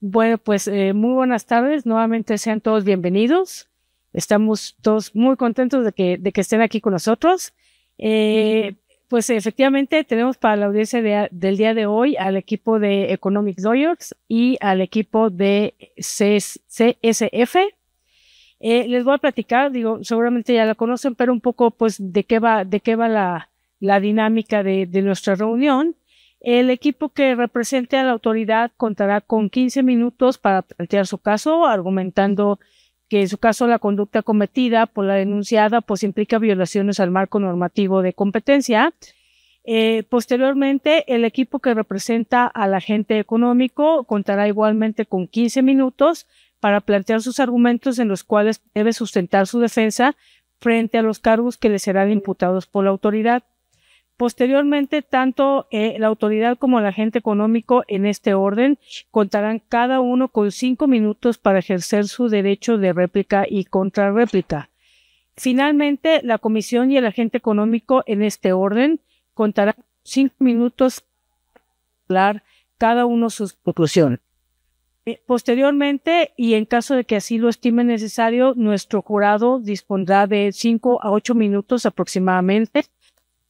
Bueno, pues eh, muy buenas tardes. Nuevamente sean todos bienvenidos. Estamos todos muy contentos de que, de que estén aquí con nosotros. Eh, pues efectivamente tenemos para la audiencia del día de hoy al equipo de Economic Lawyers y al equipo de CSF. Eh, les voy a platicar, digo, seguramente ya la conocen, pero un poco pues de qué va, de qué va la, la dinámica de, de nuestra reunión. El equipo que represente a la autoridad contará con 15 minutos para plantear su caso, argumentando que en su caso la conducta cometida por la denunciada pues implica violaciones al marco normativo de competencia. Eh, posteriormente, el equipo que representa al agente económico contará igualmente con 15 minutos para plantear sus argumentos en los cuales debe sustentar su defensa frente a los cargos que le serán imputados por la autoridad. Posteriormente, tanto eh, la autoridad como el agente económico en este orden contarán cada uno con cinco minutos para ejercer su derecho de réplica y contrarréplica. Finalmente, la comisión y el agente económico en este orden contarán cinco minutos para cada uno su conclusión. Eh, posteriormente, y en caso de que así lo estime necesario, nuestro jurado dispondrá de cinco a ocho minutos aproximadamente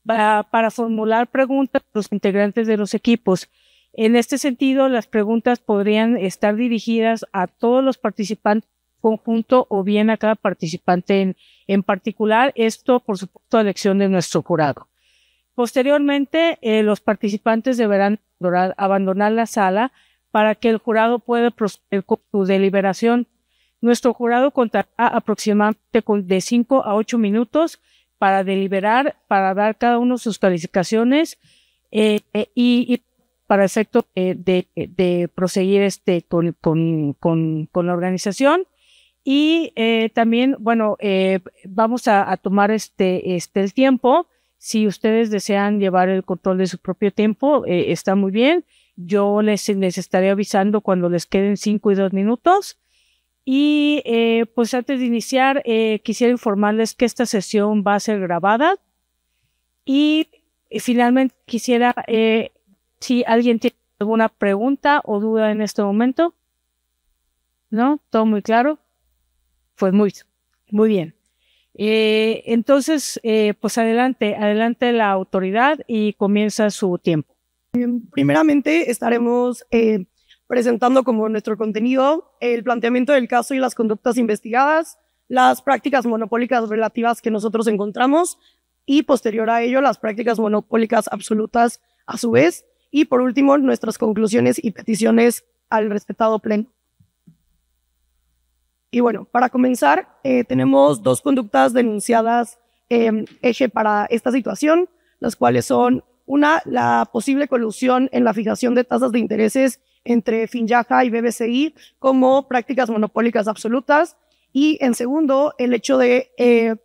para, formular preguntas a los integrantes de los equipos. En este sentido, las preguntas podrían estar dirigidas a todos los participantes conjunto o bien a cada participante en, particular. Esto, por supuesto, a elección de nuestro jurado. Posteriormente, eh, los participantes deberán abandonar la sala para que el jurado pueda proceder con su deliberación. Nuestro jurado contará aproximadamente de 5 a 8 minutos para deliberar, para dar cada uno sus calificaciones eh, eh, y, para efecto eh, de, proseguir este con, la organización. Y eh, también, bueno, vamos a, a, tomar este, este el tiempo. Si ustedes desean llevar el control de su propio tiempo, está muy bien. Yo les, les estaré avisando cuando les queden cinco y dos minutos. Y eh, pues antes de iniciar, eh, quisiera informarles que esta sesión va a ser grabada. Y, eh, finalmente quisiera, si alguien tiene alguna pregunta o duda en este momento. ¿No? ¿Todo muy claro? Pues muy, muy bien. entonces, pues adelante, adelante la autoridad y comienza su tiempo. Primeramente estaremos presentando como nuestro contenido el planteamiento del caso y las conductas investigadas, las prácticas monopólicas relativas que nosotros encontramos y posterior a ello las prácticas monopólicas absolutas a su vez y por último nuestras conclusiones y peticiones al respetado pleno. Y bueno, para comenzar, eh, tenemos dos conductas denunciadas eh, eje para esta situación, las cuales son, una, la posible colusión en la fijación de tasas de intereses entre Finjaja y BBCI como prácticas monopólicas absolutas. Y en segundo, el hecho de eh,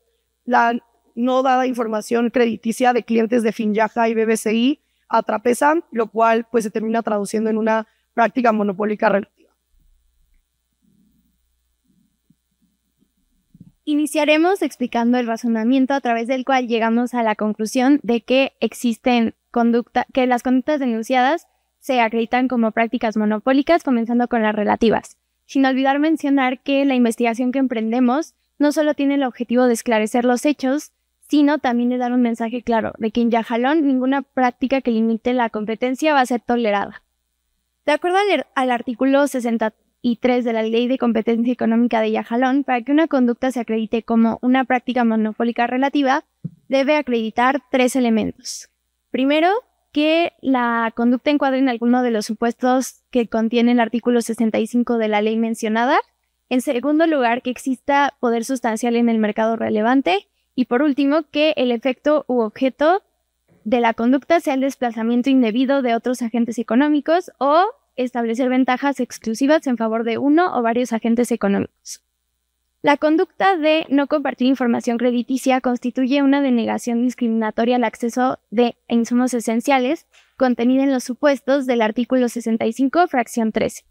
la no dada información crediticia de clientes de Finjaja y BBCI a lo cual pues se termina traduciendo en una práctica monopólica relativa. Iniciaremos explicando el razonamiento a través del cual llegamos a la conclusión de que existen conducta, que las conductas denunciadas se acreditan como prácticas monopólicas, comenzando con las relativas. Sin olvidar mencionar que la investigación que emprendemos no solo tiene el objetivo de esclarecer los hechos, sino también de dar un mensaje claro de que en Yajalón ninguna práctica que limite la competencia va a ser tolerada. De acuerdo al, artículo 63 de la Ley de Competencia Económica de Yajalón, para que una conducta se acredite como una práctica monopólica relativa, debe acreditar tres elementos. Primero, que la conducta encuadre en alguno de los supuestos que contiene el artículo 65 de la ley mencionada. En segundo lugar, que exista poder sustancial en el mercado relevante. Y por último, que el efecto u objeto de la conducta sea el desplazamiento indebido de otros agentes económicos o establecer ventajas exclusivas en favor de uno o varios agentes económicos. La conducta de no compartir información crediticia constituye una denegación discriminatoria al acceso de insumos esenciales contenida en los supuestos del artículo 65, fracción 13.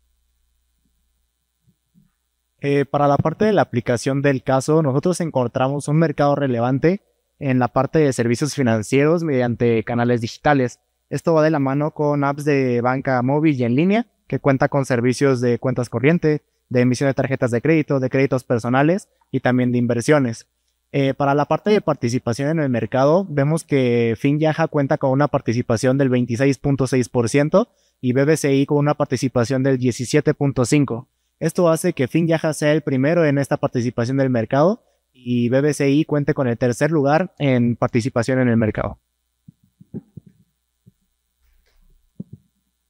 Eh, para la parte de la aplicación del caso, nosotros encontramos un mercado relevante en la parte de servicios financieros mediante canales digitales. Esto va de la mano con apps de banca móvil y en línea, que cuenta con servicios de cuentas corrientes, de emisión de tarjetas de crédito, de créditos personales y también de inversiones. Eh, para la parte de participación en el mercado, vemos que Finjaja cuenta con una participación del 26.6% y BBCI con una participación del 17.5%. Esto hace que Finjaja sea el primero en esta participación del mercado y BBCI cuente con el tercer lugar en participación en el mercado.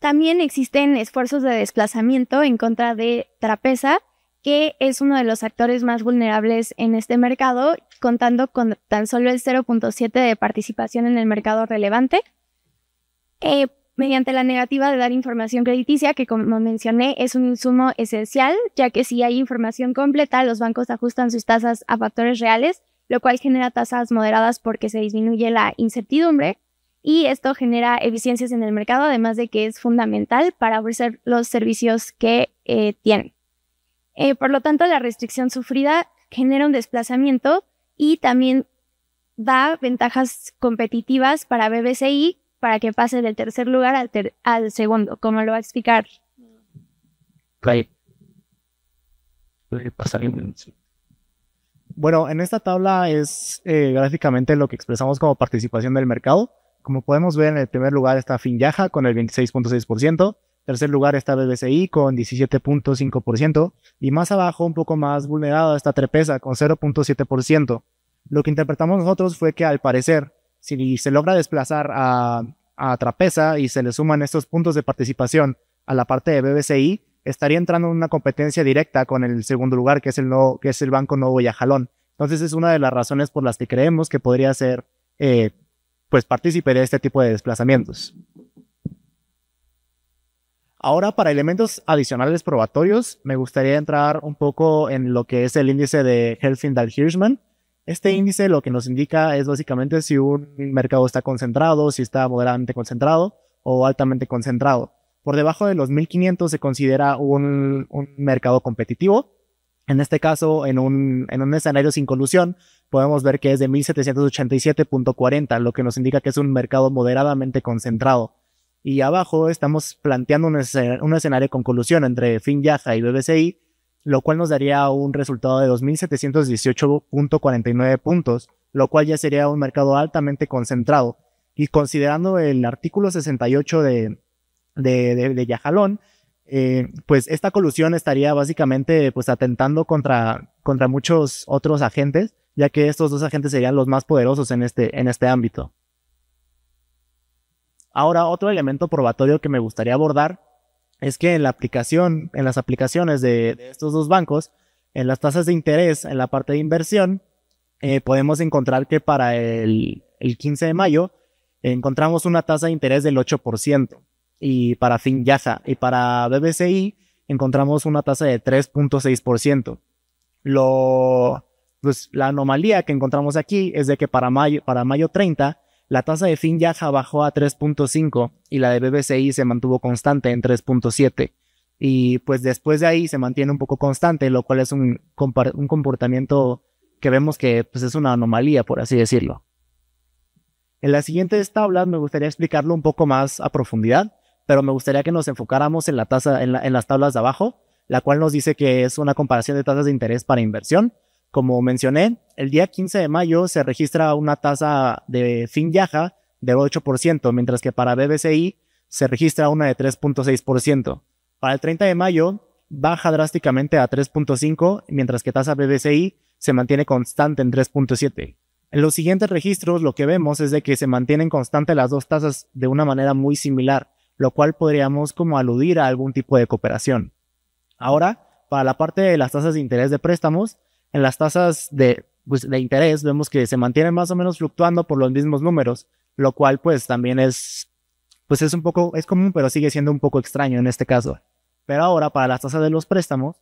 También existen esfuerzos de desplazamiento en contra de Trapeza, que es uno de los actores más vulnerables en este mercado, contando con tan solo el 0.7 de participación en el mercado relevante. Eh, mediante la negativa de dar información crediticia, que como mencioné es un insumo esencial, ya que si hay información completa, los bancos ajustan sus tasas a factores reales, lo cual genera tasas moderadas porque se disminuye la incertidumbre y esto genera eficiencias en el mercado, además de que es fundamental para ofrecer los servicios que eh, tienen. Eh, por lo tanto, la restricción sufrida genera un desplazamiento y también da ventajas competitivas para BBCI para que pase del tercer lugar al, segundo, como lo va a explicar. Bueno, en esta tabla es eh, gráficamente lo que expresamos como participación del mercado. Como podemos ver, en el primer lugar está Finjaja con el 26.6%, tercer lugar está BBCI con 17.5% y más abajo, un poco más vulnerado, está Trepeza con 0.7%. Lo que interpretamos nosotros fue que al parecer, si se logra desplazar a, a Trapeza y se le suman estos puntos de participación a la parte de BBCI, estaría entrando en una competencia directa con el segundo lugar, que es el, que es el Banco Nuevo Yajalón. Entonces es una de las razones por las que creemos que podría ser eh, pues participaré de este tipo de desplazamientos. Ahora, para elementos adicionales probatorios, me gustaría entrar un poco en lo que es el índice de Helfindal-Hirschman. Este índice lo que nos indica es básicamente si un mercado está concentrado, si está moderadamente concentrado o altamente concentrado. Por debajo de los 1500 se considera un, mercado competitivo. En este caso, en un, en un escenario sin colusión, podemos ver que es de 1787.40, lo que nos indica que es un mercado moderadamente concentrado. Y abajo estamos planteando un, escenario con colusión entre FinYaja y BBCI, lo cual nos daría un resultado de 2.718.49 puntos, lo cual ya sería un mercado altamente concentrado. Y considerando el artículo 68 de, de, Yajalón, eh, pues esta colusión estaría básicamente pues atentando contra, contra muchos otros agentes ya que estos dos agentes serían los más poderosos en este, en este ámbito. Ahora, otro elemento probatorio que me gustaría abordar es que en la aplicación, en las aplicaciones de, estos dos bancos, en las tasas de interés, en la parte de inversión, eh, podemos encontrar que para el, 15 de mayo encontramos una tasa de interés del 8% y para Finyasa, y para BBCI encontramos una tasa de 3.6%. Lo, pues la anomalía que encontramos aquí es de que para mayo, para mayo 30, la tasa de ya bajó a 3.5 y la de BBCI se mantuvo constante en 3.7. Y pues después de ahí se mantiene un poco constante, lo cual es un, comportamiento que vemos que pues, es una anomalía, por así decirlo. En las siguientes tablas me gustaría explicarlo un poco más a profundidad, pero me gustaría que nos enfocáramos en, la tasa, en las tablas de abajo, la cual nos dice que es una comparación de tasas de interés para inversión, como mencioné, el día 15 de mayo se registra una tasa de Finyaja de 8%, mientras que para BBCI se registra una de 3.6%. Para el 30 de mayo baja drásticamente a 3.5, mientras que tasa BBCI se mantiene constante en 3.7. En los siguientes registros lo que vemos es de que se mantienen constantes las dos tasas de una manera muy similar, lo cual podríamos como aludir a algún tipo de cooperación. Ahora, para la parte de las tasas de interés de préstamos, en las tasas pues, de, interés vemos que se mantienen más o menos fluctuando por los mismos números, lo cual pues también es, pues es un poco, es común, pero sigue siendo un poco extraño en este caso. Pero ahora para las tasas de los préstamos,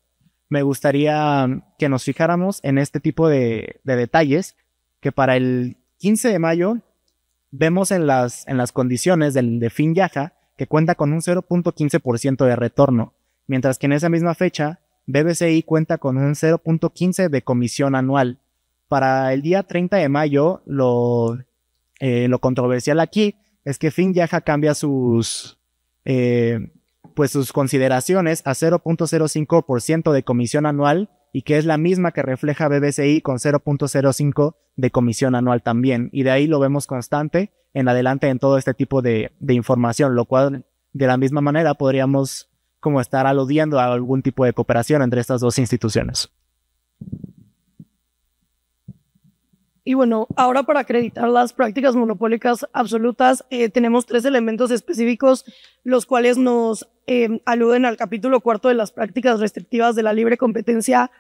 me gustaría que nos fijáramos en este tipo de, detalles que para el 15 de mayo vemos en las, en las condiciones del de FinYaja que cuenta con un 0.15% de retorno, mientras que en esa misma fecha BBCI cuenta con un 0.15 de comisión anual. Para el día 30 de mayo, lo, eh, lo controversial aquí es que FinJaja cambia sus, eh, pues sus consideraciones a 0.05% de comisión anual y que es la misma que refleja BBCI con 0.05 de comisión anual también. Y de ahí lo vemos constante en adelante en todo este tipo de información, lo cual de la misma manera podríamos como estar aludiendo a algún tipo de cooperación entre estas dos instituciones. Y bueno, ahora para acreditar las prácticas monopólicas absolutas, eh, tenemos tres elementos específicos, los cuales nos eh, aluden al capítulo cuarto de las prácticas restrictivas de la libre competencia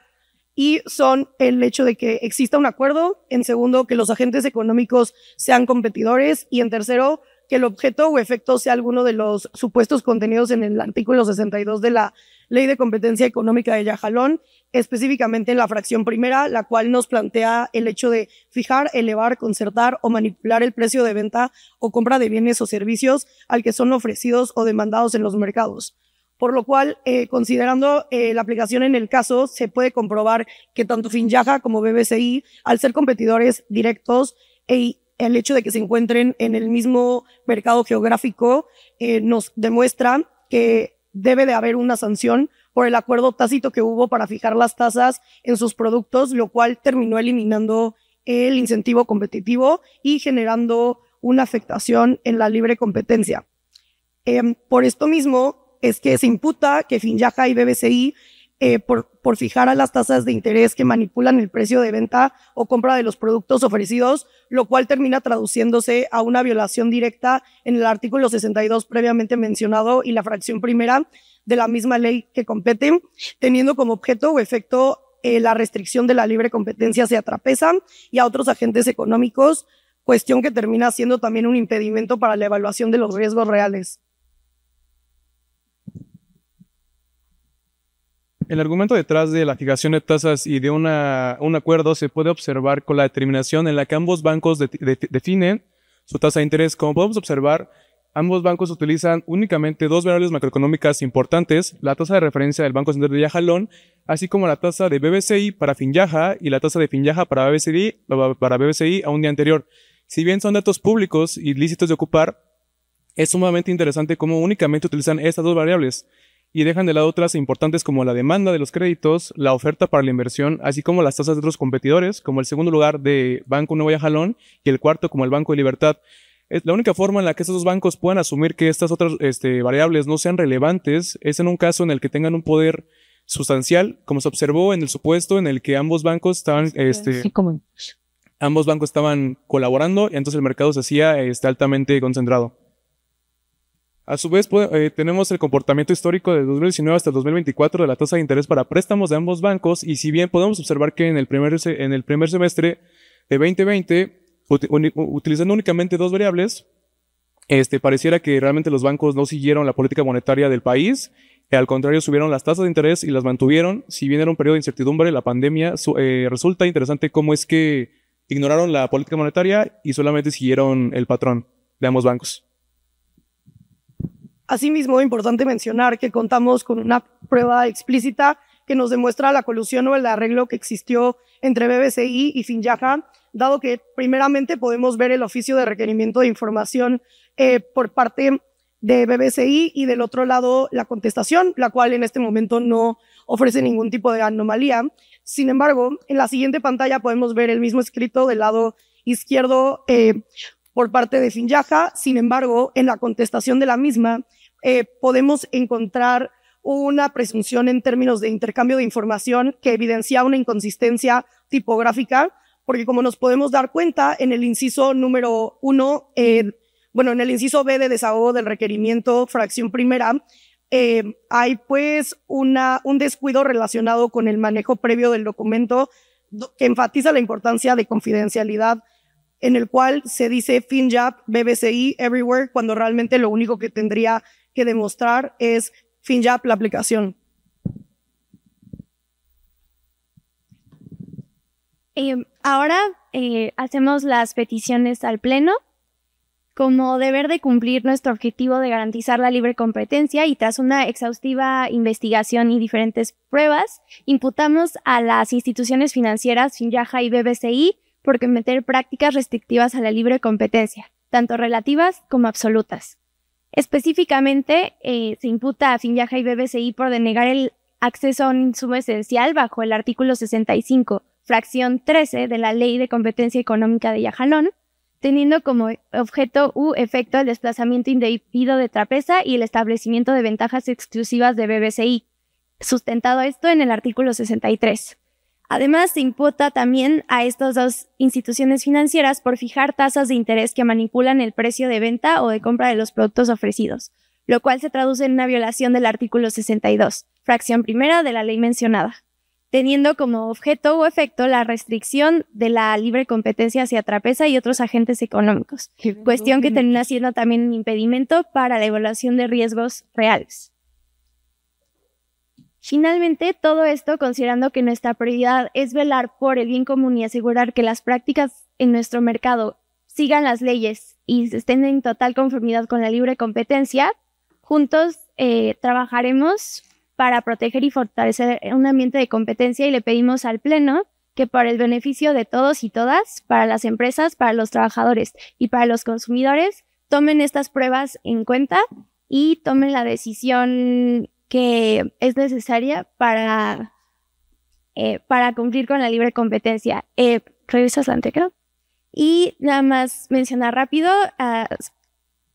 y son el hecho de que exista un acuerdo, en segundo, que los agentes económicos sean competidores y en tercero, que el objeto o efecto sea alguno de los supuestos contenidos en el artículo 62 de la Ley de Competencia Económica de Yajalón, específicamente en la fracción primera, la cual nos plantea el hecho de fijar, elevar, concertar o manipular el precio de venta o compra de bienes o servicios al que son ofrecidos o demandados en los mercados por lo cual, eh, considerando eh, la aplicación en el caso, se puede comprobar que tanto Finjaja como BBCI, al ser competidores directos e el hecho de que se encuentren en el mismo mercado geográfico eh, nos demuestra que debe de haber una sanción por el acuerdo tácito que hubo para fijar las tasas en sus productos, lo cual terminó eliminando el incentivo competitivo y generando una afectación en la libre competencia. Em, por esto mismo es que se imputa que Finjaja y BBCI eh, por, fijar a las tasas de interés que manipulan el precio de venta o compra de los productos ofrecidos, lo cual termina traduciéndose a una violación directa en el artículo 62 previamente mencionado y la fracción primera de la misma ley que competen, teniendo como objeto o efecto eh, la restricción de la libre competencia hacia Trapeza y a otros agentes económicos, cuestión que termina siendo también un impedimento para la evaluación de los riesgos reales. El argumento detrás de la fijación de tasas y de un acuerdo se puede observar con la determinación en la que ambos bancos definen su tasa de interés. Como podemos observar, ambos bancos utilizan únicamente dos variables macroeconómicas importantes, la tasa de referencia del Banco Central de Yajalón, así como la tasa de BBCI para Finyaja y la tasa de Finyaja para BBCI, para BBCI a un día anterior. Si bien son datos públicos y lícitos de ocupar, es sumamente interesante cómo únicamente utilizan estas dos variables y dejan de lado otras importantes como la demanda de los créditos, la oferta para la inversión, así como las tasas de otros competidores, como el segundo lugar de Banco Nueva Jalón y el cuarto como el Banco de Libertad. La única forma en la que estos dos bancos puedan asumir que estas otras este, variables no sean relevantes es en un caso en el que tengan un poder sustancial, como se observó en el supuesto en el que ambos bancos estaban... Este, ambos bancos estaban colaborando y entonces el mercado se hacía este, altamente concentrado. A su vez, pues, eh, tenemos el comportamiento histórico de 2019 hasta 2024 de la tasa de interés para préstamos de ambos bancos y si bien podemos observar que en el primer, en el primer semestre de 2020, utilizando únicamente dos variables, este, pareciera que realmente los bancos no siguieron la política monetaria del país, al contrario subieron las tasas de interés y las mantuvieron, si bien era un periodo de incertidumbre, la pandemia, eh, resulta interesante cómo es que ignoraron la política monetaria y solamente siguieron el patrón de ambos bancos. Asimismo, es importante mencionar que contamos con una prueba explícita que nos demuestra la colusión o el arreglo que existió entre BBCI y Finjaja, dado que primeramente podemos ver el oficio de requerimiento de información eh, por parte de BBCI y del otro lado la contestación, la cual en este momento no ofrece ningún tipo de anomalía. Sin embargo, en la siguiente pantalla podemos ver el mismo escrito del lado izquierdo eh, por parte de Finjaja. Sin embargo, en la contestación de la misma eh, podemos encontrar una presunción en términos de intercambio de información que evidencia una inconsistencia tipográfica, porque como nos podemos dar cuenta en el inciso número uno, eh, bueno, en el inciso B de desahogo del requerimiento, fracción primera, eh, hay pues una, un descuido relacionado con el manejo previo del documento que enfatiza la importancia de confidencialidad, en el cual se dice FinJab, BBCI, Everywhere, cuando realmente lo único que tendría que demostrar es FinJAP la aplicación. Eh, ahora eh, hacemos las peticiones al Pleno como deber de cumplir nuestro objetivo de garantizar la libre competencia y tras una exhaustiva investigación y diferentes pruebas, imputamos a las instituciones financieras Finjaja y BBCI por meter prácticas restrictivas a la libre competencia, tanto relativas como absolutas. Específicamente, eh, se imputa a Finviaja y BBCI por denegar el acceso a un insumo esencial bajo el artículo 65, fracción 13 de la Ley de Competencia Económica de Yajalón, teniendo como objeto u efecto el desplazamiento indebido de Trapeza y el establecimiento de ventajas exclusivas de BBCI, sustentado esto en el artículo 63. Además, se imputa también a estas dos instituciones financieras por fijar tasas de interés que manipulan el precio de venta o de compra de los productos ofrecidos, lo cual se traduce en una violación del artículo 62, fracción primera de la ley mencionada, teniendo como objeto o efecto la restricción de la libre competencia hacia Trapeza y otros agentes económicos, cuestión que termina siendo también un impedimento para la evaluación de riesgos reales. Finalmente, todo esto considerando que nuestra prioridad es velar por el bien común y asegurar que las prácticas en nuestro mercado sigan las leyes y estén en total conformidad con la libre competencia, juntos eh, trabajaremos para proteger y fortalecer un ambiente de competencia y le pedimos al Pleno que por el beneficio de todos y todas, para las empresas, para los trabajadores y para los consumidores, tomen estas pruebas en cuenta y tomen la decisión que es necesaria para, eh, para cumplir con la libre competencia. Eh, ¿Revisas la Y nada más mencionar rápido, ah,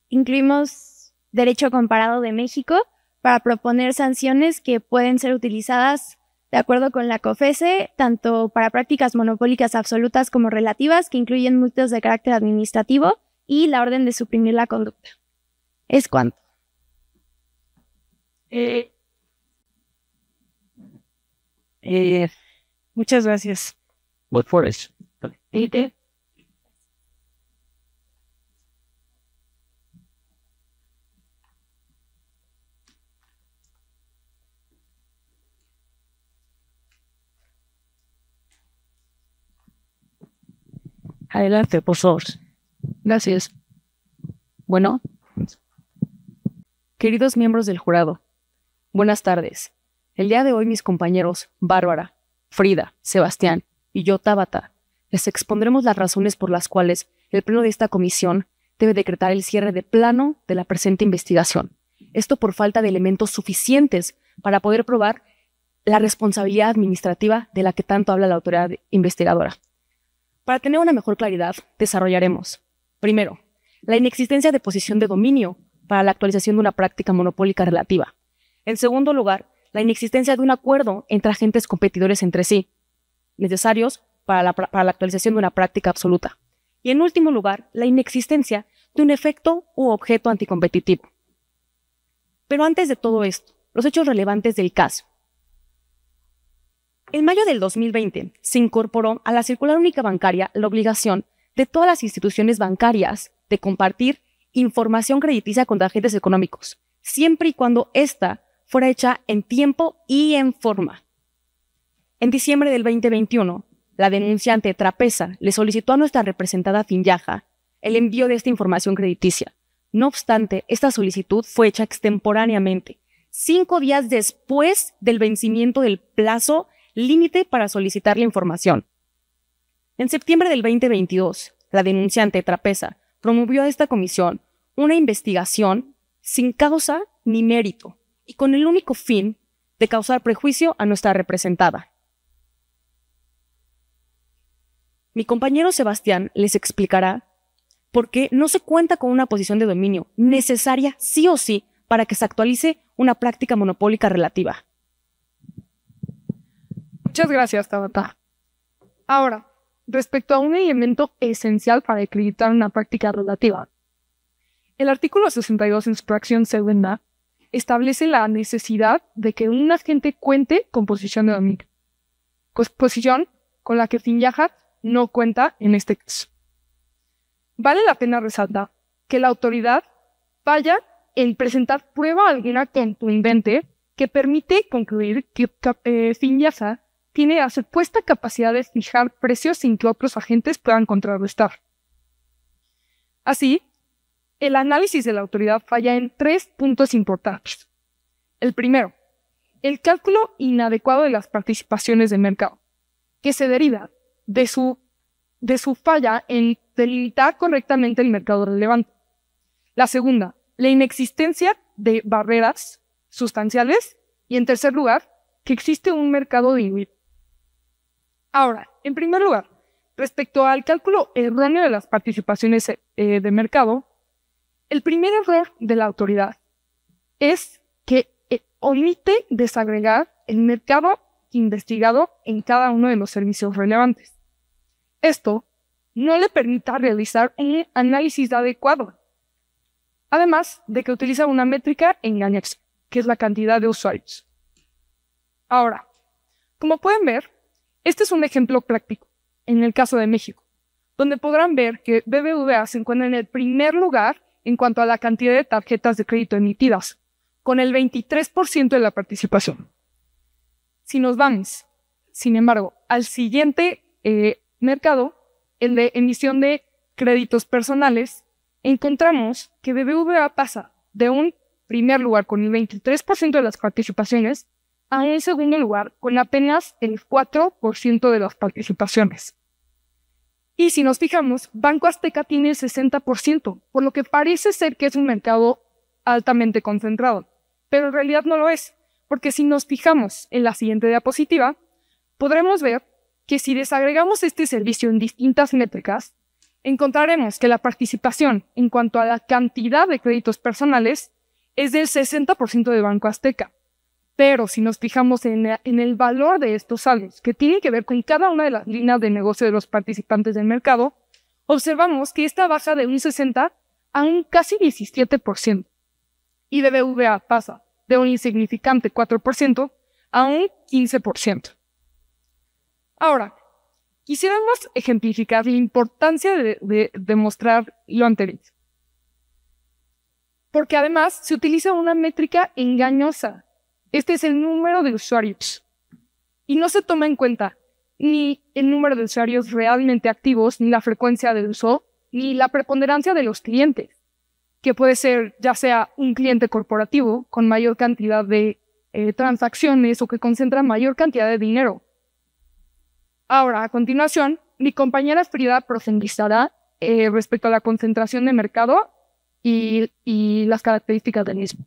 incluimos derecho comparado de México para proponer sanciones que pueden ser utilizadas de acuerdo con la COFESE, tanto para prácticas monopólicas absolutas como relativas, que incluyen multas de carácter administrativo y la orden de suprimir la conducta. Es cuanto. Eh, eh, muchas gracias. Adelante, por favor. Gracias. Bueno, queridos miembros del jurado, Buenas tardes. El día de hoy mis compañeros Bárbara, Frida, Sebastián y yo Tabata les expondremos las razones por las cuales el pleno de esta comisión debe decretar el cierre de plano de la presente investigación. Esto por falta de elementos suficientes para poder probar la responsabilidad administrativa de la que tanto habla la autoridad investigadora. Para tener una mejor claridad, desarrollaremos, primero, la inexistencia de posición de dominio para la actualización de una práctica monopólica relativa. En segundo lugar, la inexistencia de un acuerdo entre agentes competidores entre sí, necesarios para la, actualización de una práctica absoluta. Y en último lugar, la inexistencia de un efecto u objeto anticompetitivo. Pero antes de todo esto, los hechos relevantes del caso. En mayo del 2020 se incorporó a la circular única bancaria la obligación de todas las instituciones bancarias de compartir información crediticia con agentes económicos, siempre y cuando ésta fuera hecha en tiempo y en forma. En diciembre del 2021, la denunciante Trapeza le solicitó a nuestra representada Finyaja el envío de esta información crediticia. No obstante, esta solicitud fue hecha extemporáneamente, cinco días después del vencimiento del plazo límite para solicitar la información. En septiembre del 2022, la denunciante Trapeza promovió a esta comisión una investigación sin causa ni mérito y con el único fin de causar prejuicio a nuestra representada. Mi compañero Sebastián les explicará por qué no se cuenta con una posición de dominio necesaria sí o sí para que se actualice una práctica monopólica relativa. Muchas gracias, Tabata. Ahora, respecto a un elemento esencial para acreditar una práctica relativa. El artículo 62 en su fracción segunda establece la necesidad de que un agente cuente con posición de dominio, pues, posición con la que Finyahat no cuenta en este caso. Vale la pena resaltar que la autoridad vaya en presentar prueba alguna invente que permite concluir que eh, tiene la supuesta capacidad de fijar precios sin que otros agentes puedan contrarrestar. Así, el análisis de la autoridad falla en tres puntos importantes. El primero, el cálculo inadecuado de las participaciones de mercado, que se deriva de su, de su falla en delimitar correctamente el mercado relevante. La segunda, la inexistencia de barreras sustanciales. Y en tercer lugar, que existe un mercado diluido. Ahora, en primer lugar, respecto al cálculo erróneo de las participaciones eh, de mercado, el primer error de la autoridad es que eh, omite desagregar el mercado investigado en cada uno de los servicios relevantes. Esto no le permite realizar un análisis adecuado, además de que utiliza una métrica engañosa, que es la cantidad de usuarios. Ahora, como pueden ver, este es un ejemplo práctico en el caso de México, donde podrán ver que BBVA se encuentra en el primer lugar en cuanto a la cantidad de tarjetas de crédito emitidas, con el 23% de la participación. Si nos vamos, sin embargo, al siguiente eh, mercado, el de emisión de créditos personales, encontramos que BBVA pasa de un primer lugar con el 23% de las participaciones a un segundo lugar con apenas el 4% de las participaciones. Y si nos fijamos, Banco Azteca tiene el 60%, por lo que parece ser que es un mercado altamente concentrado, pero en realidad no lo es, porque si nos fijamos en la siguiente diapositiva, podremos ver que si desagregamos este servicio en distintas métricas, encontraremos que la participación en cuanto a la cantidad de créditos personales es del 60% de Banco Azteca, pero si nos fijamos en, el valor de estos saldos, que tiene que ver con cada una de las líneas de negocio de los participantes del mercado, observamos que esta baja de un 60 a un casi 17%. Y BBVA pasa de un insignificante 4% a un 15%. Ahora, quisiéramos ejemplificar la importancia de demostrar lo anterior. Porque además se utiliza una métrica engañosa este es el número de usuarios. Y no se toma en cuenta ni el número de usuarios realmente activos, ni la frecuencia de uso, ni la preponderancia de los clientes, que puede ser ya sea un cliente corporativo con mayor cantidad de eh, transacciones o que concentra mayor cantidad de dinero. Ahora, a continuación, mi compañera Frida profundizará eh, respecto a la concentración de mercado y las características del mismo.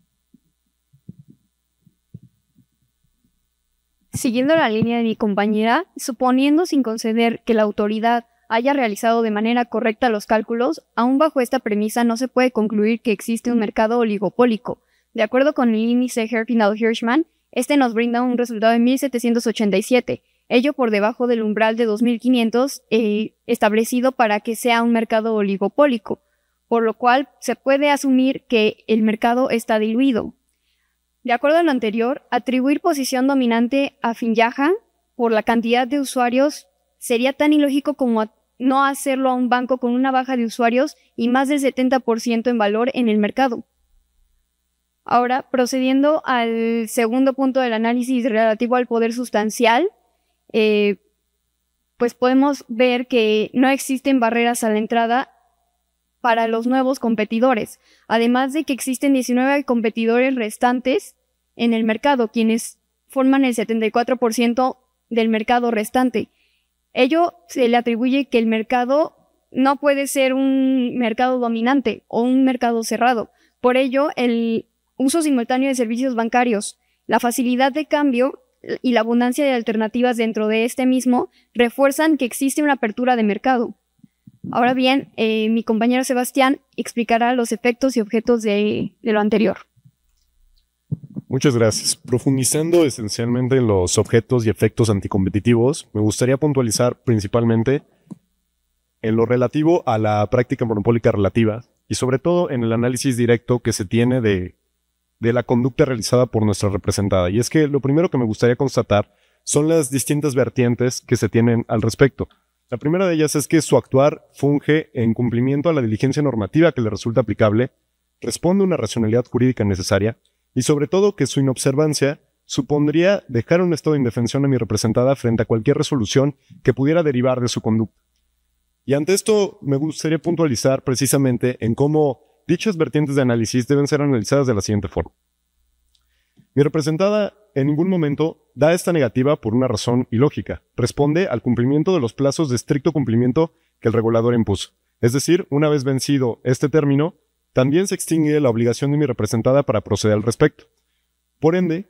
Siguiendo la línea de mi compañera, suponiendo sin conceder que la autoridad haya realizado de manera correcta los cálculos, aún bajo esta premisa no se puede concluir que existe un mercado oligopólico. De acuerdo con el índice Herfinal-Hirschman, este nos brinda un resultado de 1787, ello por debajo del umbral de 2500 eh, establecido para que sea un mercado oligopólico, por lo cual se puede asumir que el mercado está diluido, de acuerdo a lo anterior, atribuir posición dominante a Finjaha por la cantidad de usuarios sería tan ilógico como no hacerlo a un banco con una baja de usuarios y más del 70% en valor en el mercado. Ahora, procediendo al segundo punto del análisis relativo al poder sustancial, eh, pues podemos ver que no existen barreras a la entrada para los nuevos competidores, además de que existen 19 competidores restantes en el mercado, quienes forman el 74% del mercado restante. Ello se le atribuye que el mercado no puede ser un mercado dominante o un mercado cerrado. Por ello, el uso simultáneo de servicios bancarios, la facilidad de cambio y la abundancia de alternativas dentro de este mismo refuerzan que existe una apertura de mercado. Ahora bien, eh, mi compañero Sebastián explicará los efectos y objetos de lo anterior. Muchas gracias. Profundizando esencialmente en los objetos y efectos anticompetitivos, me gustaría puntualizar principalmente en lo relativo a la práctica monopólica relativa y sobre todo en el análisis directo que se tiene de, de la conducta realizada por nuestra representada. Y es que lo primero que me gustaría constatar son las distintas vertientes que se tienen al respecto. La primera de ellas es que su actuar funge en cumplimiento a la diligencia normativa que le resulta aplicable, responde a una racionalidad jurídica necesaria y sobre todo que su inobservancia supondría dejar un estado de indefensión a mi representada frente a cualquier resolución que pudiera derivar de su conducta. Y ante esto me gustaría puntualizar precisamente en cómo dichas vertientes de análisis deben ser analizadas de la siguiente forma. Mi representada en ningún momento da esta negativa por una razón ilógica. Responde al cumplimiento de los plazos de estricto cumplimiento que el regulador impuso. Es decir, una vez vencido este término, también se extingue la obligación de mi representada para proceder al respecto. Por ende,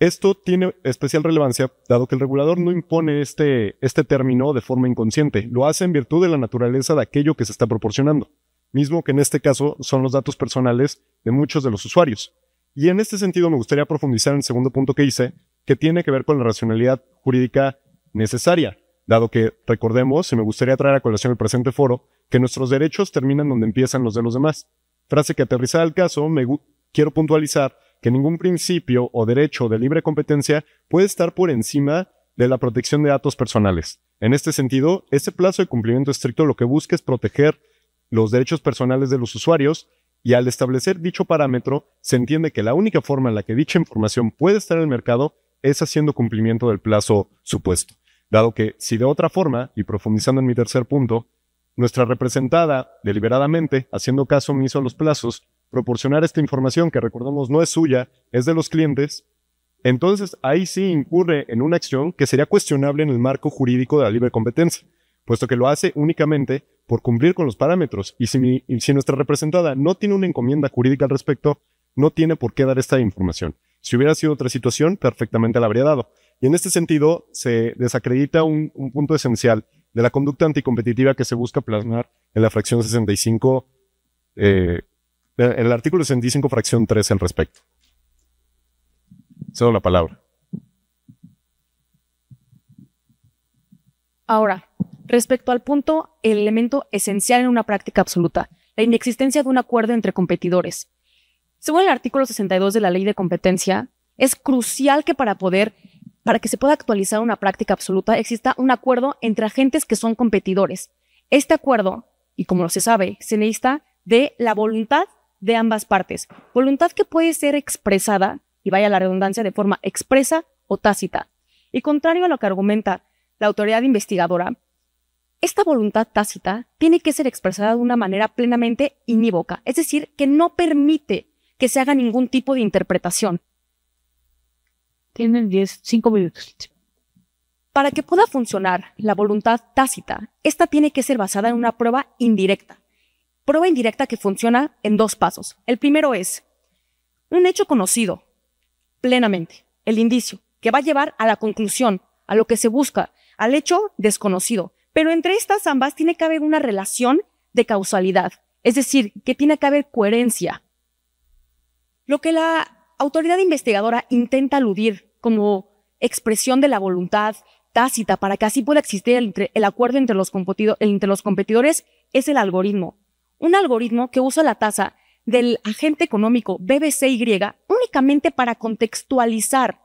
esto tiene especial relevancia, dado que el regulador no impone este, este término de forma inconsciente, lo hace en virtud de la naturaleza de aquello que se está proporcionando, mismo que en este caso son los datos personales de muchos de los usuarios. Y en este sentido me gustaría profundizar en el segundo punto que hice, que tiene que ver con la racionalidad jurídica necesaria, dado que, recordemos, y me gustaría traer a colación el presente foro, que nuestros derechos terminan donde empiezan los de los demás. Frase que aterrizada al caso, me quiero puntualizar que ningún principio o derecho de libre competencia puede estar por encima de la protección de datos personales. En este sentido, este plazo de cumplimiento estricto lo que busca es proteger los derechos personales de los usuarios y al establecer dicho parámetro, se entiende que la única forma en la que dicha información puede estar en el mercado es haciendo cumplimiento del plazo supuesto, dado que si de otra forma, y profundizando en mi tercer punto, nuestra representada, deliberadamente, haciendo caso omiso a los plazos, proporcionar esta información que recordamos no es suya, es de los clientes, entonces ahí sí incurre en una acción que sería cuestionable en el marco jurídico de la libre competencia, puesto que lo hace únicamente por cumplir con los parámetros y si, nuestra representada no tiene una encomienda jurídica al respecto, no tiene por qué dar esta información. Si hubiera sido otra situación, perfectamente la habría dado. Y en este sentido, se desacredita un punto esencial de la conducta anticompetitiva que se busca plasmar en la fracción 65, eh, en el artículo 65, fracción 3 al respecto. Cedo la palabra. Ahora, respecto al punto, el elemento esencial en una práctica absoluta, la inexistencia de un acuerdo entre competidores. Según el artículo 62 de la Ley de Competencia, es crucial que para poder para que se pueda actualizar una práctica absoluta, exista un acuerdo entre agentes que son competidores. Este acuerdo, y como se sabe, se necesita de la voluntad de ambas partes. Voluntad que puede ser expresada, y vaya la redundancia, de forma expresa o tácita. Y contrario a lo que argumenta la autoridad investigadora, esta voluntad tácita tiene que ser expresada de una manera plenamente inívoca, es decir, que no permite que se haga ningún tipo de interpretación. Tienen 10, 5 minutos. Para que pueda funcionar la voluntad tácita, esta tiene que ser basada en una prueba indirecta. Prueba indirecta que funciona en dos pasos. El primero es un hecho conocido plenamente, el indicio, que va a llevar a la conclusión, a lo que se busca, al hecho desconocido. Pero entre estas ambas tiene que haber una relación de causalidad, es decir, que tiene que haber coherencia. Lo que la autoridad investigadora intenta aludir como expresión de la voluntad tácita para que así pueda existir el, acuerdo entre los, entre los competidores es el algoritmo. Un algoritmo que usa la tasa del agente económico BBCY únicamente para contextualizar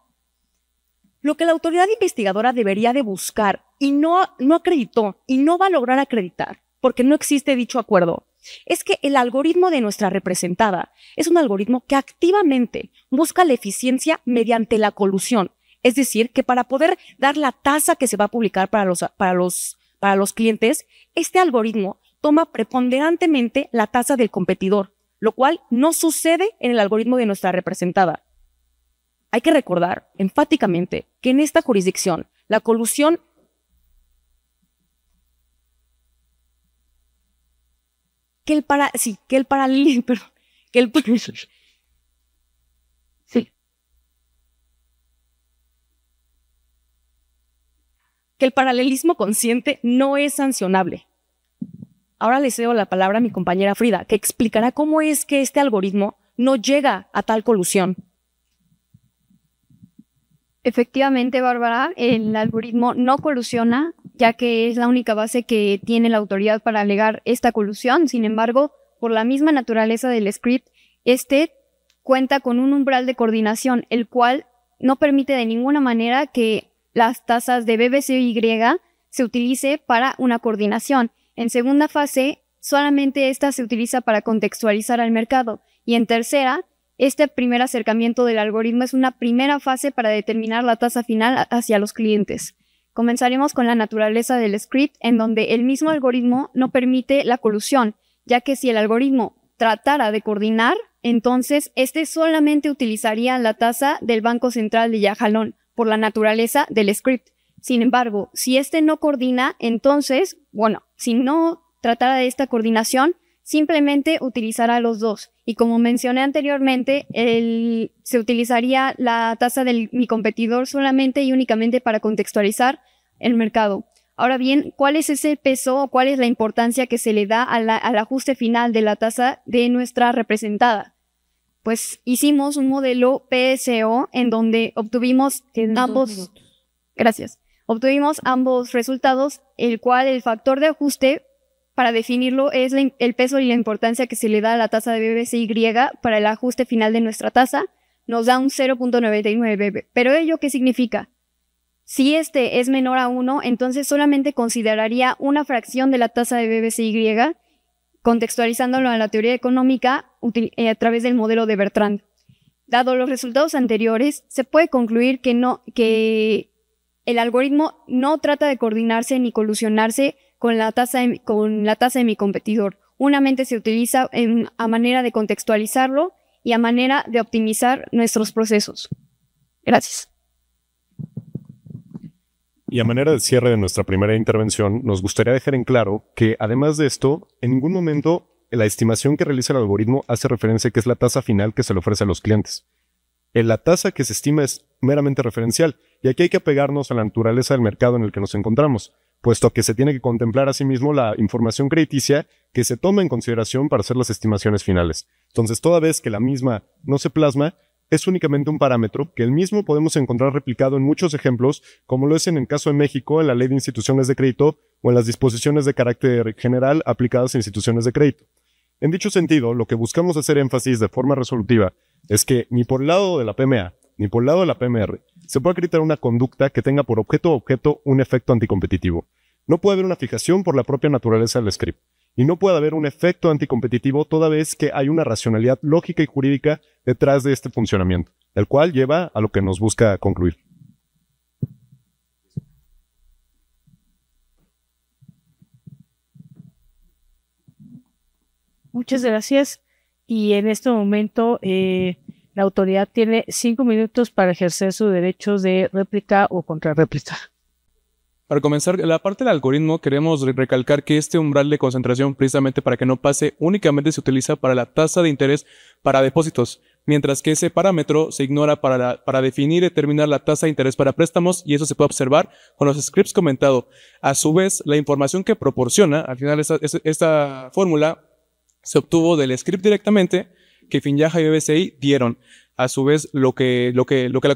lo que la autoridad investigadora debería de buscar y no, no acreditó y no va a lograr acreditar porque no existe dicho acuerdo es que el algoritmo de nuestra representada es un algoritmo que activamente busca la eficiencia mediante la colusión. Es decir, que para poder dar la tasa que se va a publicar para los, para los, para los clientes, este algoritmo toma preponderantemente la tasa del competidor, lo cual no sucede en el algoritmo de nuestra representada. Hay que recordar enfáticamente que en esta jurisdicción la colusión que el para, sí, que el paralelismo, que el paralelismo consciente no es sancionable. Ahora le cedo la palabra a mi compañera Frida, que explicará cómo es que este algoritmo no llega a tal colusión. Efectivamente, Bárbara, el algoritmo no colusiona ya que es la única base que tiene la autoridad para alegar esta colusión. Sin embargo, por la misma naturaleza del script, este cuenta con un umbral de coordinación, el cual no permite de ninguna manera que las tasas de Y se utilice para una coordinación. En segunda fase, solamente esta se utiliza para contextualizar al mercado. Y en tercera, este primer acercamiento del algoritmo es una primera fase para determinar la tasa final hacia los clientes. Comenzaremos con la naturaleza del script, en donde el mismo algoritmo no permite la colusión, ya que si el algoritmo tratara de coordinar, entonces este solamente utilizaría la tasa del Banco Central de Yajalón por la naturaleza del script. Sin embargo, si este no coordina, entonces, bueno, si no tratara de esta coordinación, simplemente utilizará los dos. Y como mencioné anteriormente, se utilizaría la tasa de mi competidor solamente y únicamente para contextualizar el mercado. Ahora bien, ¿cuál es ese peso o cuál es la importancia que se le da al ajuste final de la tasa de nuestra representada? Pues hicimos un modelo PSO en donde obtuvimos ambos. Gracias. Obtuvimos ambos resultados, el cual el factor de ajuste para definirlo es el peso y la importancia que se le da a la tasa de BBCY para el ajuste final de nuestra tasa, nos da un 0.99. Pero ello, ¿qué significa? Si este es menor a 1, entonces solamente consideraría una fracción de la tasa de BBCY, contextualizándolo a la teoría económica eh, a través del modelo de Bertrand. Dado los resultados anteriores, se puede concluir que, no, que el algoritmo no trata de coordinarse ni colusionarse con la tasa de, con la tasa de mi competidor. Una mente se utiliza a manera de contextualizarlo y a manera de optimizar nuestros procesos. Gracias. Y a manera de cierre de nuestra primera intervención, nos gustaría dejar en claro que, además de esto, en ningún momento la estimación que realiza el algoritmo hace referencia que es la tasa final que se le ofrece a los clientes. Eh, la tasa que se estima es meramente referencial, y aquí hay que apegarnos a la naturaleza del mercado en el que nos encontramos puesto que se tiene que contemplar asimismo la información crediticia que se toma en consideración para hacer las estimaciones finales. Entonces, toda vez que la misma no se plasma, es únicamente un parámetro que el mismo podemos encontrar replicado en muchos ejemplos, como lo es en el caso de México en la Ley de Instituciones de Crédito o en las disposiciones de carácter general aplicadas a instituciones de crédito. En dicho sentido, lo que buscamos hacer énfasis de forma resolutiva es que ni por el lado de la PMA, ni por el lado de la PMR, se puede acreditar una conducta que tenga por objeto o objeto un efecto anticompetitivo. No puede haber una fijación por la propia naturaleza del script. Y no puede haber un efecto anticompetitivo toda vez que hay una racionalidad lógica y jurídica detrás de este funcionamiento, el cual lleva a lo que nos busca concluir. Muchas gracias. Y en este momento eh, la autoridad tiene cinco minutos para ejercer su derecho de réplica o contrarréplica. Para comenzar, la parte del algoritmo queremos recalcar que este umbral de concentración, precisamente para que no pase, únicamente se utiliza para la tasa de interés para depósitos, mientras que ese parámetro se ignora para, para definir y determinar la tasa de interés para préstamos y eso se puede observar con los scripts comentado. A su vez, la información que proporciona, al final esta fórmula se obtuvo del script directamente, que Finjaja y BBCI dieron, a su vez lo que, lo que, lo que,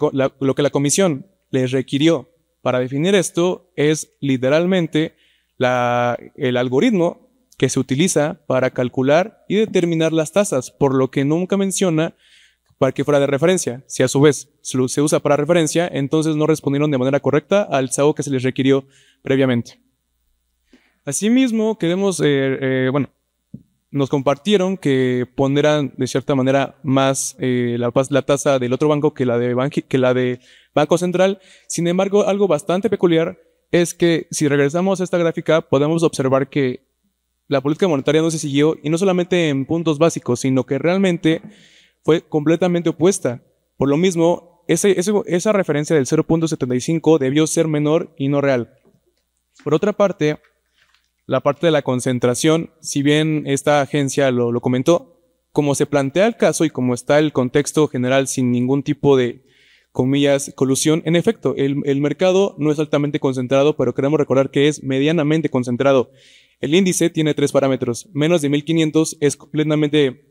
la, comisión les requirió para definir esto es literalmente el algoritmo que se utiliza para calcular y determinar las tasas, por lo que nunca menciona para que fuera de referencia. Si a su vez se usa para referencia, entonces no respondieron de manera correcta al SAO que se les requirió previamente. Asimismo, queremos, eh, eh, bueno, nos compartieron que ponderan de cierta manera más eh, la, tasa del otro banco que la, de Banco Central. Sin embargo, algo bastante peculiar es que si regresamos a esta gráfica podemos observar que la política monetaria no se siguió y no solamente en puntos básicos, sino que realmente fue completamente opuesta. Por lo mismo, esa referencia del 0.75 debió ser menor y no real. Por otra parte, la parte de la concentración, si bien esta agencia lo, comentó, como se plantea el caso y como está el contexto general sin ningún tipo de, comillas, colusión. En efecto, el, mercado no es altamente concentrado, pero queremos recordar que es medianamente concentrado. El índice tiene tres parámetros. Menos de 1500 es plenamente,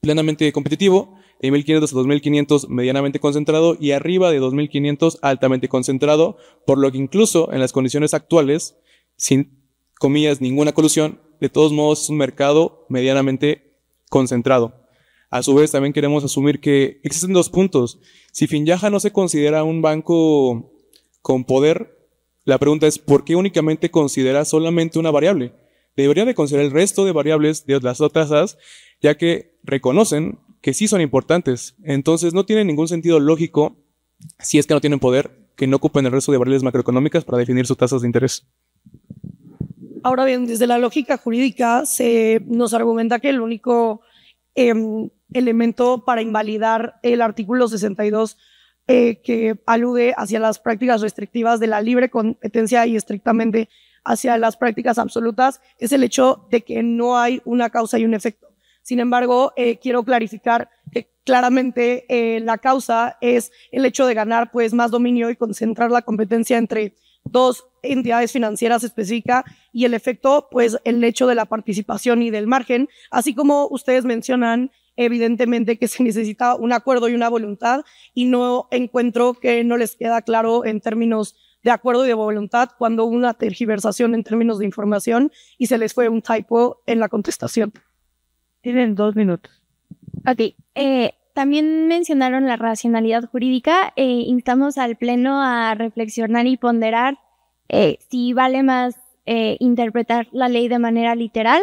plenamente competitivo. De 1500 a 2500 medianamente concentrado y arriba de 2500 altamente concentrado, por lo que incluso en las condiciones actuales, sin comillas, ninguna colusión, de todos modos es un mercado medianamente concentrado. A su vez, también queremos asumir que existen dos puntos. Si Finjaja no se considera un banco con poder, la pregunta es ¿por qué únicamente considera solamente una variable? Debería de considerar el resto de variables de las tasas, ya que reconocen que sí son importantes. Entonces, no tiene ningún sentido lógico, si es que no tienen poder, que no ocupen el resto de variables macroeconómicas para definir sus tasas de interés. Ahora bien, desde la lógica jurídica se nos argumenta que el único em, elemento para invalidar el artículo 62 eh, que alude hacia las prácticas restrictivas de la libre competencia y estrictamente hacia las prácticas absolutas es el hecho de que no hay una causa y un efecto. Sin embargo, eh, quiero clarificar que claramente eh, la causa es el hecho de ganar pues, más dominio y concentrar la competencia entre dos entidades financieras específicas y el efecto, pues el hecho de la participación y del margen, así como ustedes mencionan evidentemente que se necesita un acuerdo y una voluntad y no encuentro que no les queda claro en términos de acuerdo y de voluntad cuando hubo una tergiversación en términos de información y se les fue un typo en la contestación. Tienen dos minutos. ti. eh, también mencionaron la racionalidad jurídica. e instamos al Pleno a reflexionar y ponderar eh, si vale más eh, interpretar la ley de manera literal,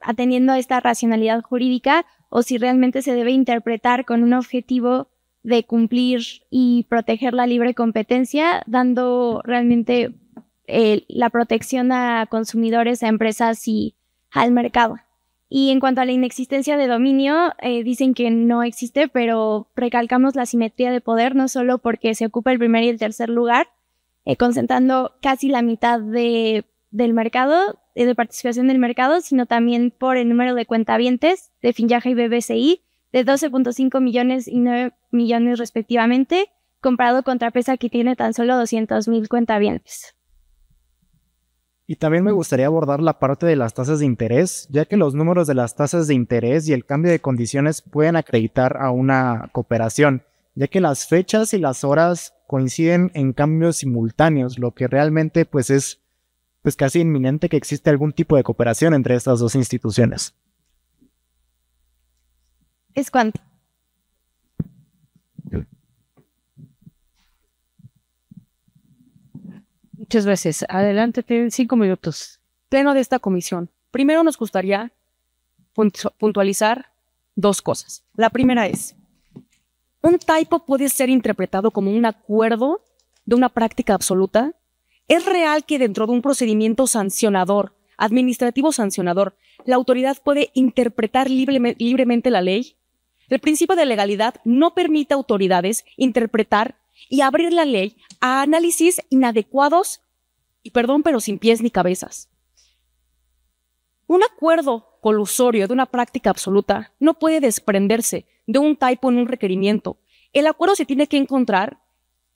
atendiendo a esta racionalidad jurídica, o si realmente se debe interpretar con un objetivo de cumplir y proteger la libre competencia, dando realmente la protección a consumidores, a empresas y al mercado. Y en cuanto a la inexistencia de dominio, eh, dicen que no existe, pero recalcamos la simetría de poder no solo porque se ocupa el primer y el tercer lugar, eh, concentrando casi la mitad de, del mercado, eh, de participación del mercado, sino también por el número de cuentavientes de Finjaja y BBCI, de 12.5 millones y 9 millones respectivamente, comparado con Trapesa que tiene tan solo 200.000 mil cuentavientes. Y también me gustaría abordar la parte de las tasas de interés, ya que los números de las tasas de interés y el cambio de condiciones pueden acreditar a una cooperación, ya que las fechas y las horas coinciden en cambios simultáneos, lo que realmente pues es pues casi inminente que existe algún tipo de cooperación entre estas dos instituciones. Es cuanto. muchas veces. Adelante, cinco minutos. Pleno de esta comisión. Primero nos gustaría puntualizar dos cosas. La primera es, un typo puede ser interpretado como un acuerdo de una práctica absoluta. ¿Es real que dentro de un procedimiento sancionador, administrativo sancionador, la autoridad puede interpretar libremente la ley? El principio de legalidad no permite a autoridades interpretar y abrir la ley a análisis inadecuados y perdón, pero sin pies ni cabezas. Un acuerdo colusorio de una práctica absoluta no puede desprenderse de un typo en un requerimiento. El acuerdo se tiene que encontrar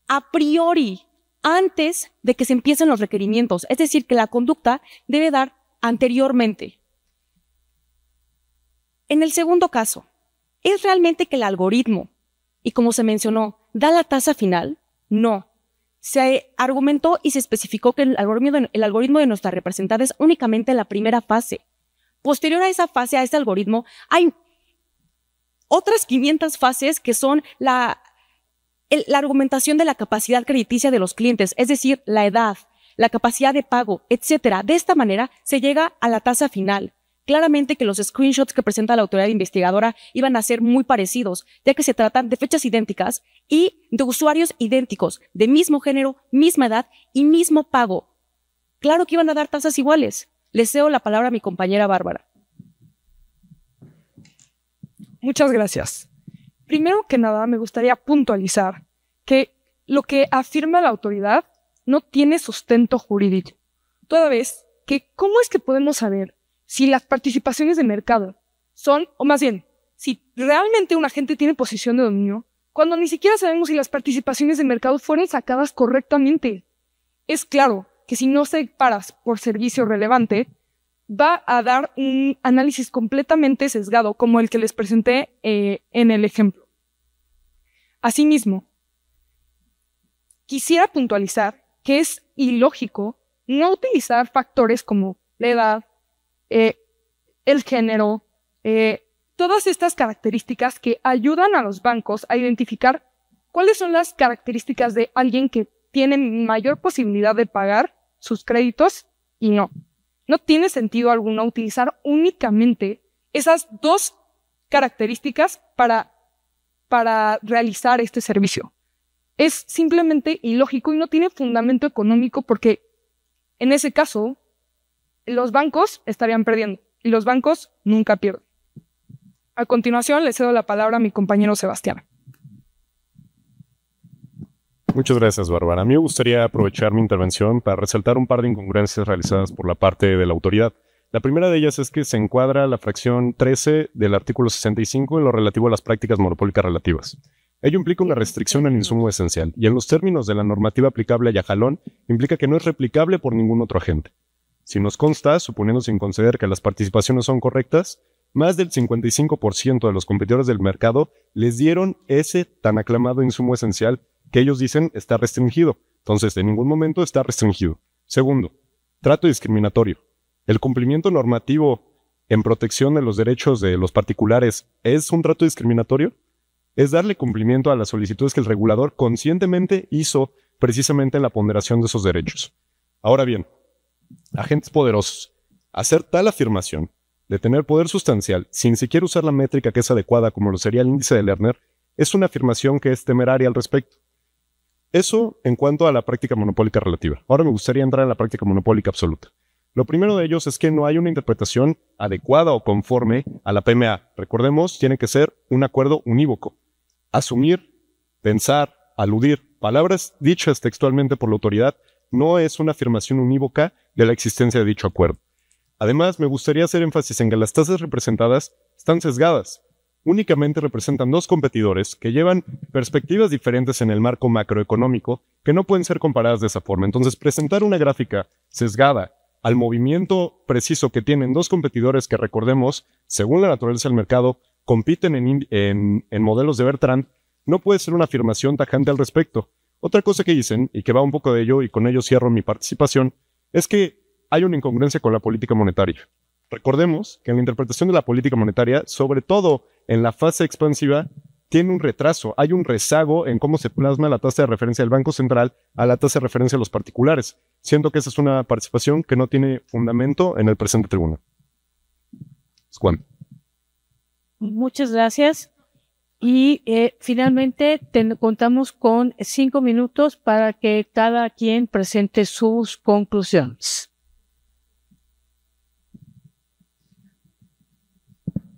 a priori, antes de que se empiecen los requerimientos. Es decir, que la conducta debe dar anteriormente. En el segundo caso, es realmente que el algoritmo y como se mencionó, ¿da la tasa final? No. Se argumentó y se especificó que el algoritmo, de nuestra representada es únicamente la primera fase. Posterior a esa fase, a ese algoritmo, hay otras 500 fases que son la, la argumentación de la capacidad crediticia de los clientes, es decir, la edad, la capacidad de pago, etcétera. De esta manera se llega a la tasa final claramente que los screenshots que presenta la autoridad investigadora iban a ser muy parecidos, ya que se tratan de fechas idénticas y de usuarios idénticos, de mismo género, misma edad y mismo pago. Claro que iban a dar tasas iguales. Les cedo la palabra a mi compañera Bárbara. Muchas gracias. Primero que nada, me gustaría puntualizar que lo que afirma la autoridad no tiene sustento jurídico. Toda vez que, ¿cómo es que podemos saber si las participaciones de mercado son, o más bien, si realmente un agente tiene posición de dominio, cuando ni siquiera sabemos si las participaciones de mercado fueron sacadas correctamente. Es claro que si no se paras por servicio relevante, va a dar un análisis completamente sesgado, como el que les presenté eh, en el ejemplo. Asimismo, quisiera puntualizar que es ilógico no utilizar factores como la edad, eh, el género, eh, todas estas características que ayudan a los bancos a identificar cuáles son las características de alguien que tiene mayor posibilidad de pagar sus créditos y no. No tiene sentido alguno utilizar únicamente esas dos características para, para realizar este servicio. Es simplemente ilógico y no tiene fundamento económico porque en ese caso los bancos estarían perdiendo y los bancos nunca pierden. A continuación, le cedo la palabra a mi compañero Sebastián. Muchas gracias, Bárbara. A mí me gustaría aprovechar mi intervención para resaltar un par de incongruencias realizadas por la parte de la autoridad. La primera de ellas es que se encuadra la fracción 13 del artículo 65 en lo relativo a las prácticas monopólicas relativas. Ello implica una restricción al insumo esencial y en los términos de la normativa aplicable a Yajalón implica que no es replicable por ningún otro agente. Si nos consta, suponiendo sin conceder que las participaciones son correctas, más del 55% de los competidores del mercado les dieron ese tan aclamado insumo esencial que ellos dicen está restringido. Entonces, en ningún momento está restringido. Segundo, trato discriminatorio. El cumplimiento normativo en protección de los derechos de los particulares es un trato discriminatorio? Es darle cumplimiento a las solicitudes que el regulador conscientemente hizo precisamente en la ponderación de esos derechos. Ahora bien, agentes poderosos. Hacer tal afirmación de tener poder sustancial sin siquiera usar la métrica que es adecuada como lo sería el índice de Lerner es una afirmación que es temeraria al respecto. Eso en cuanto a la práctica monopólica relativa. Ahora me gustaría entrar en la práctica monopólica absoluta. Lo primero de ellos es que no hay una interpretación adecuada o conforme a la PMA. Recordemos, tiene que ser un acuerdo unívoco. Asumir, pensar, aludir, palabras dichas textualmente por la autoridad no es una afirmación unívoca de la existencia de dicho acuerdo. Además, me gustaría hacer énfasis en que las tasas representadas están sesgadas. Únicamente representan dos competidores que llevan perspectivas diferentes en el marco macroeconómico que no pueden ser comparadas de esa forma. Entonces, presentar una gráfica sesgada al movimiento preciso que tienen dos competidores que recordemos, según la naturaleza del mercado, compiten en, modelos de Bertrand, no puede ser una afirmación tajante al respecto. Otra cosa que dicen, y que va un poco de ello, y con ello cierro mi participación, es que hay una incongruencia con la política monetaria. Recordemos que en la interpretación de la política monetaria, sobre todo en la fase expansiva, tiene un retraso, hay un rezago en cómo se plasma la tasa de referencia del Banco Central a la tasa de referencia de los particulares. Siendo que esa es una participación que no tiene fundamento en el presente tribunal. Juan. Muchas gracias. Y eh, finalmente contamos con cinco minutos para que cada quien presente sus conclusiones.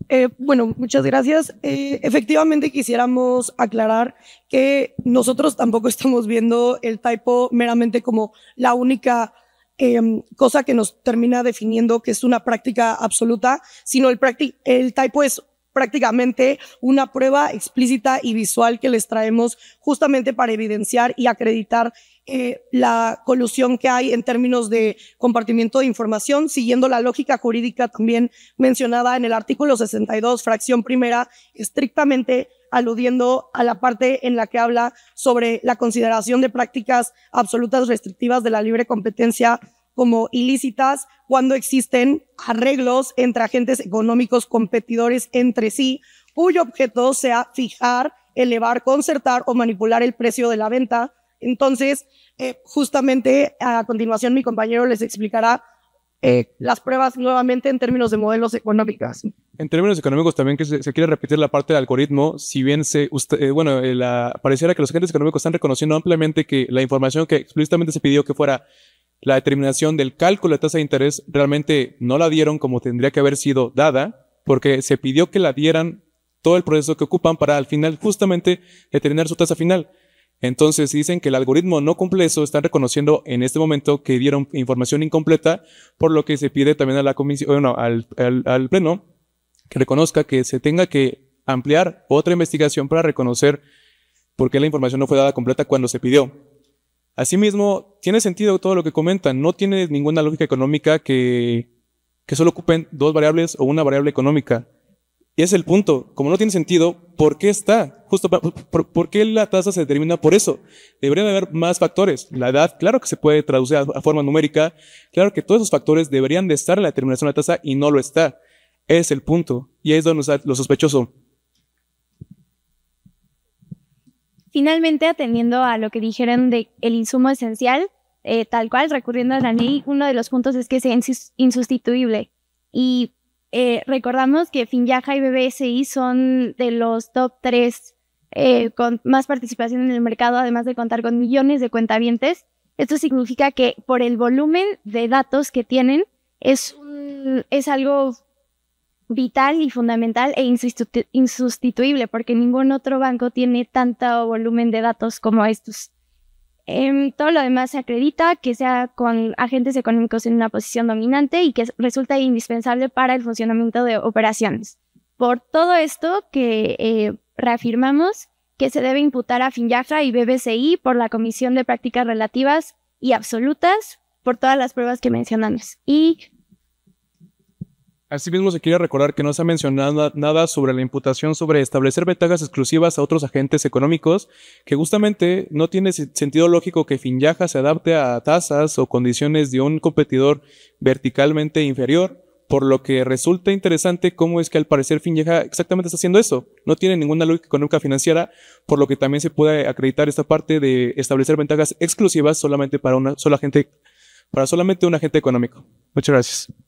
Eh, bueno, muchas gracias. Eh, efectivamente, quisiéramos aclarar que nosotros tampoco estamos viendo el typo meramente como la única em, cosa que nos termina definiendo que es una práctica absoluta, sino el, el typo es prácticamente una prueba explícita y visual que les traemos justamente para evidenciar y acreditar eh, la colusión que hay en términos de compartimiento de información, siguiendo la lógica jurídica también mencionada en el artículo 62, fracción primera, estrictamente aludiendo a la parte en la que habla sobre la consideración de prácticas absolutas restrictivas de la libre competencia como ilícitas cuando existen arreglos entre agentes económicos competidores entre sí, cuyo objeto sea fijar, elevar, concertar o manipular el precio de la venta. Entonces, eh, justamente a continuación mi compañero les explicará eh, las pruebas nuevamente en términos de modelos económicos. En términos económicos también que se, quiere repetir la parte del algoritmo, si bien se, eh, bueno, la, pareciera que los agentes económicos están reconociendo ampliamente que la información que explícitamente se pidió que fuera la determinación del cálculo de tasa de interés realmente no la dieron como tendría que haber sido dada, porque se pidió que la dieran todo el proceso que ocupan para al final justamente determinar su tasa final. Entonces, dicen que el algoritmo no cumple eso, están reconociendo en este momento que dieron información incompleta, por lo que se pide también a la comisión, bueno, al, al pleno que reconozca que se tenga que ampliar otra investigación para reconocer por qué la información no fue dada completa cuando se pidió. Asimismo, tiene sentido todo lo que comentan. No tiene ninguna lógica económica que, solo ocupen dos variables o una variable económica. Y es el punto. Como no tiene sentido, ¿por qué está? Justo, por, qué la tasa se determina por eso? Deberían haber más factores. La edad, claro que se puede traducir a, forma numérica. Claro que todos esos factores deberían de estar en la determinación de la tasa y no lo está. es el punto. Y ahí es donde lo sospechoso. Finalmente, atendiendo a lo que dijeron de el insumo esencial, eh, tal cual, recurriendo a la ley, uno de los puntos es que es insustituible. Y eh, recordamos que Finjaja y BBSI son de los top 3 eh, con más participación en el mercado, además de contar con millones de cuentavientes. Esto significa que por el volumen de datos que tienen, es, es algo vital y fundamental e insustituible, porque ningún otro banco tiene tanto volumen de datos como estos. Eh, todo lo demás se acredita que sea con agentes económicos en una posición dominante y que resulta indispensable para el funcionamiento de operaciones. Por todo esto que eh, reafirmamos que se debe imputar a Finjafra y BBCI por la Comisión de Prácticas Relativas y Absolutas por todas las pruebas que mencionamos. Y Asimismo, se quiere recordar que no se ha mencionado nada sobre la imputación sobre establecer ventajas exclusivas a otros agentes económicos, que justamente no tiene sentido lógico que Finjaja se adapte a tasas o condiciones de un competidor verticalmente inferior, por lo que resulta interesante cómo es que al parecer Finyaja exactamente está haciendo eso. No tiene ninguna lógica económica financiera, por lo que también se puede acreditar esta parte de establecer ventajas exclusivas solamente para una sola gente, para solamente un agente económico. Muchas gracias.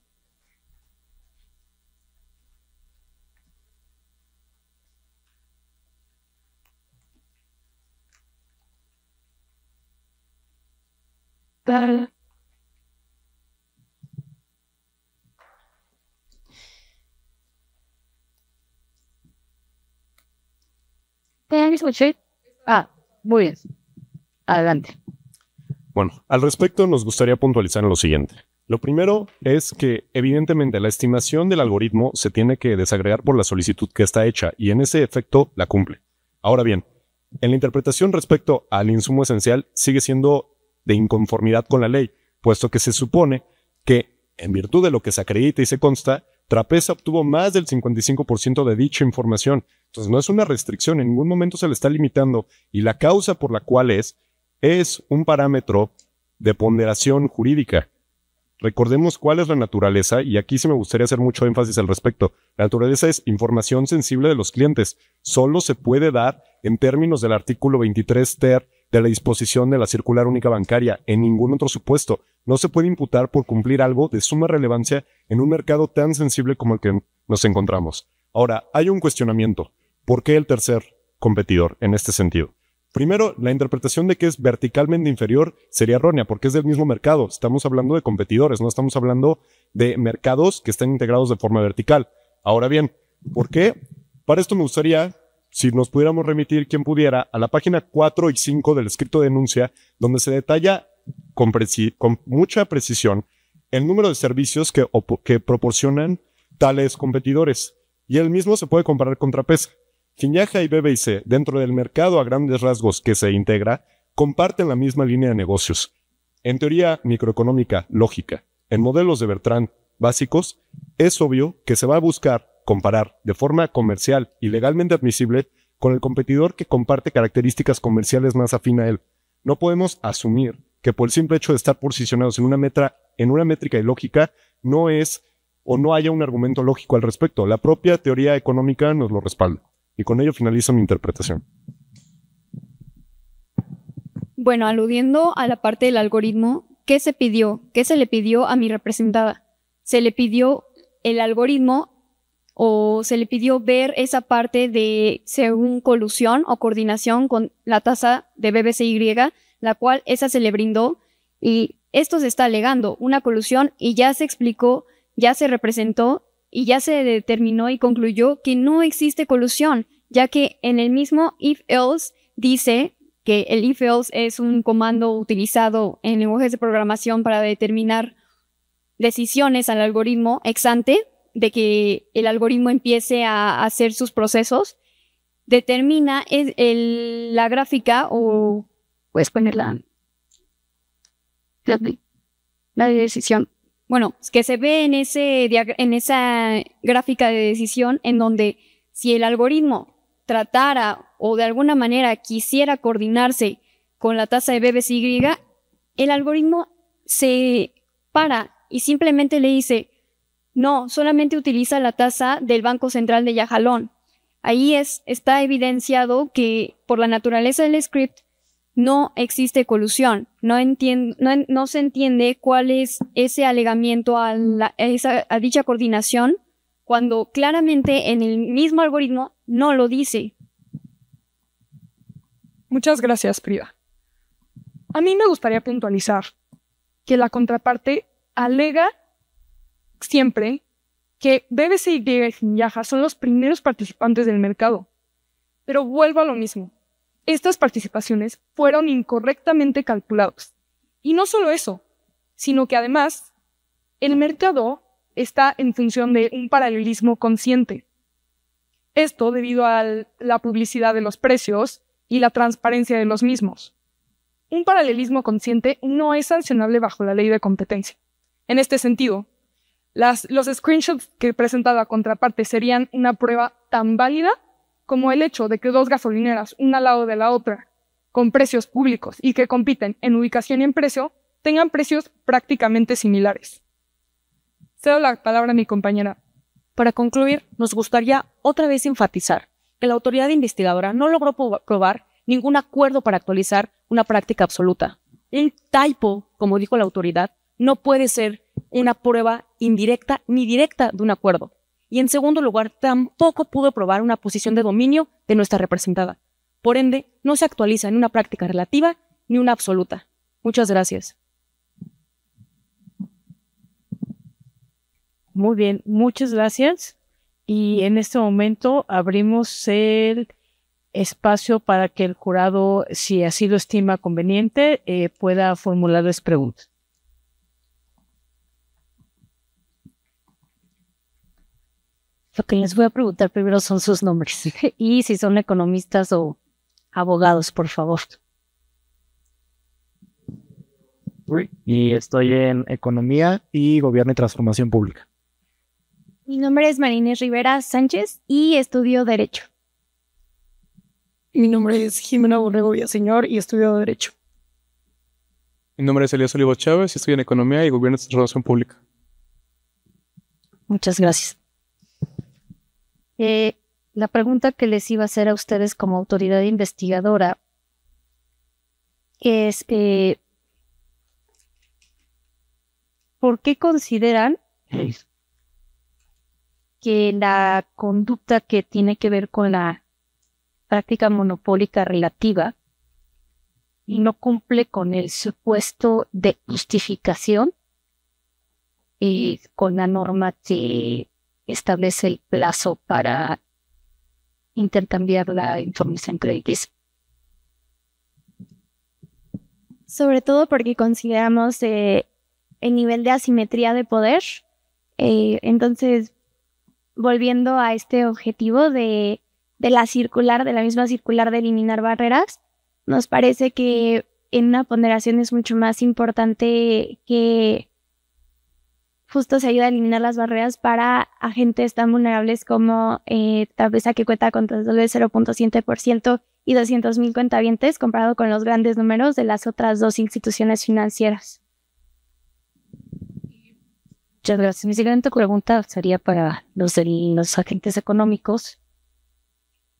Ah, muy bien. Adelante. Bueno, al respecto nos gustaría puntualizar lo siguiente. Lo primero es que evidentemente la estimación del algoritmo se tiene que desagregar por la solicitud que está hecha y en ese efecto la cumple. Ahora bien, en la interpretación respecto al insumo esencial sigue siendo de inconformidad con la ley, puesto que se supone que, en virtud de lo que se acredita y se consta, Trapeza obtuvo más del 55% de dicha información. Entonces no es una restricción, en ningún momento se le está limitando y la causa por la cual es es un parámetro de ponderación jurídica. Recordemos cuál es la naturaleza, y aquí se me gustaría hacer mucho énfasis al respecto. La naturaleza es información sensible de los clientes. Solo se puede dar en términos del artículo 23 ter de la disposición de la circular única bancaria en ningún otro supuesto. No se puede imputar por cumplir algo de suma relevancia en un mercado tan sensible como el que nos encontramos. Ahora, hay un cuestionamiento. ¿Por qué el tercer competidor en este sentido? Primero, la interpretación de que es verticalmente inferior sería errónea porque es del mismo mercado. Estamos hablando de competidores, no estamos hablando de mercados que estén integrados de forma vertical. Ahora bien, ¿por qué? Para esto me gustaría si nos pudiéramos remitir quien pudiera a la página 4 y 5 del escrito de denuncia, donde se detalla con, mucha precisión el número de servicios que, proporcionan tales competidores. Y el mismo se puede comparar con PESA. Finiaja y BBC, dentro del mercado a grandes rasgos que se integra, comparten la misma línea de negocios. En teoría microeconómica, lógica, en modelos de Bertrand básicos, es obvio que se va a buscar comparar de forma comercial y legalmente admisible con el competidor que comparte características comerciales más afín a él. No podemos asumir que por el simple hecho de estar posicionados en una, en una métrica ilógica no es o no haya un argumento lógico al respecto. La propia teoría económica nos lo respalda. Y con ello finalizo mi interpretación. Bueno, aludiendo a la parte del algoritmo, ¿qué se pidió? ¿Qué se le pidió a mi representada? Se le pidió el algoritmo o se le pidió ver esa parte de según colusión o coordinación con la tasa de BBCY, la cual esa se le brindó y esto se está alegando, una colusión y ya se explicó, ya se representó y ya se determinó y concluyó que no existe colusión, ya que en el mismo if else dice que el if else es un comando utilizado en lenguajes de programación para determinar decisiones al algoritmo ex ante de que el algoritmo empiece a hacer sus procesos, determina la gráfica o puedes ponerla la, decisión. Bueno, que se ve en, ese en esa gráfica de decisión en donde si el algoritmo tratara o de alguna manera quisiera coordinarse con la tasa de y el algoritmo se para y simplemente le dice, no, solamente utiliza la tasa del Banco Central de Yajalón. Ahí es, está evidenciado que por la naturaleza del script no existe colusión. No, se entiende cuál es ese alegamiento a, dicha coordinación cuando claramente en el mismo algoritmo no lo dice. Muchas gracias, Priva. A mí me gustaría puntualizar que la contraparte alega siempre que BBC y Yaja son los primeros participantes del mercado. Pero vuelvo a lo mismo. Estas participaciones fueron incorrectamente calculadas. Y no solo eso, sino que además el mercado está en función de un paralelismo consciente. Esto debido a la publicidad de los precios y la transparencia de los mismos. Un paralelismo consciente no es sancionable bajo la ley de competencia. En este sentido, las, los screenshots que presentaba la contraparte serían una prueba tan válida como el hecho de que dos gasolineras, una al lado de la otra, con precios públicos y que compiten en ubicación y en precio, tengan precios prácticamente similares. Cedo la palabra a mi compañera. Para concluir, nos gustaría otra vez enfatizar que la autoridad investigadora no logró probar ningún acuerdo para actualizar una práctica absoluta. Un typo, como dijo la autoridad, no puede ser una prueba indirecta ni directa de un acuerdo. Y en segundo lugar, tampoco pudo probar una posición de dominio de nuestra representada. Por ende, no se actualiza en una práctica relativa ni una absoluta. Muchas gracias. Muy bien, muchas gracias. Y en este momento abrimos el espacio para que el jurado, si así lo estima conveniente, eh, pueda pueda formularles preguntas. Lo que les voy a preguntar primero son sus nombres y si son economistas o abogados, por favor. Y estoy en Economía y Gobierno y Transformación Pública. Mi nombre es Marínez Rivera Sánchez y estudio Derecho. Mi nombre es Jimena Borrego Villaseñor y estudio Derecho. Mi nombre es Elías Olivo Chávez y estoy en Economía y Gobierno y Transformación Pública. Muchas gracias. Eh, la pregunta que les iba a hacer a ustedes como autoridad investigadora es, eh, ¿por qué consideran que la conducta que tiene que ver con la práctica monopólica relativa no cumple con el supuesto de justificación y eh, con la norma establece el plazo para intercambiar la información crediticia. Sobre todo porque consideramos eh, el nivel de asimetría de poder. Eh, entonces, volviendo a este objetivo de, de la circular, de la misma circular de eliminar barreras, nos parece que en una ponderación es mucho más importante que justo se ayuda a eliminar las barreras para agentes tan vulnerables como eh, que cuenta con el 0.7% y 200.000 cuentavientes comparado con los grandes números de las otras dos instituciones financieras. Muchas gracias. Mi siguiente pregunta sería para los, los agentes económicos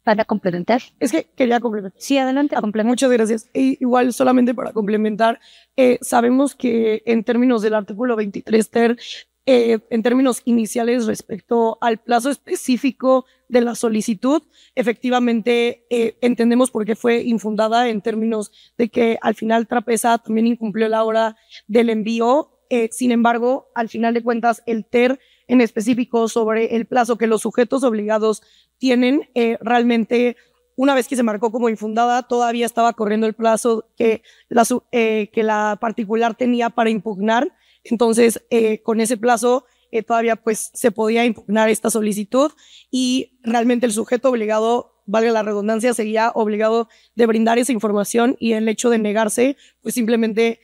para complementar. Es que quería complementar. Sí, adelante, ah, a Muchas gracias. igual, solamente para complementar, eh, sabemos que en términos del artículo 23 ter, eh, en términos iniciales respecto al plazo específico de la solicitud, efectivamente eh, entendemos por qué fue infundada en términos de que al final Trapeza también incumplió la hora del envío. sin embargo, al final de cuentas, el TER en específico sobre el plazo que los sujetos obligados tienen eh, realmente, una vez que se marcó como infundada, todavía estaba corriendo el plazo que la, eh, que la particular tenía para impugnar. Entonces, eh, con ese plazo todavía pues se podía impugnar esta solicitud y realmente el sujeto obligado valga la redundancia, sería obligado de brindar esa información y el hecho de negarse, pues simplemente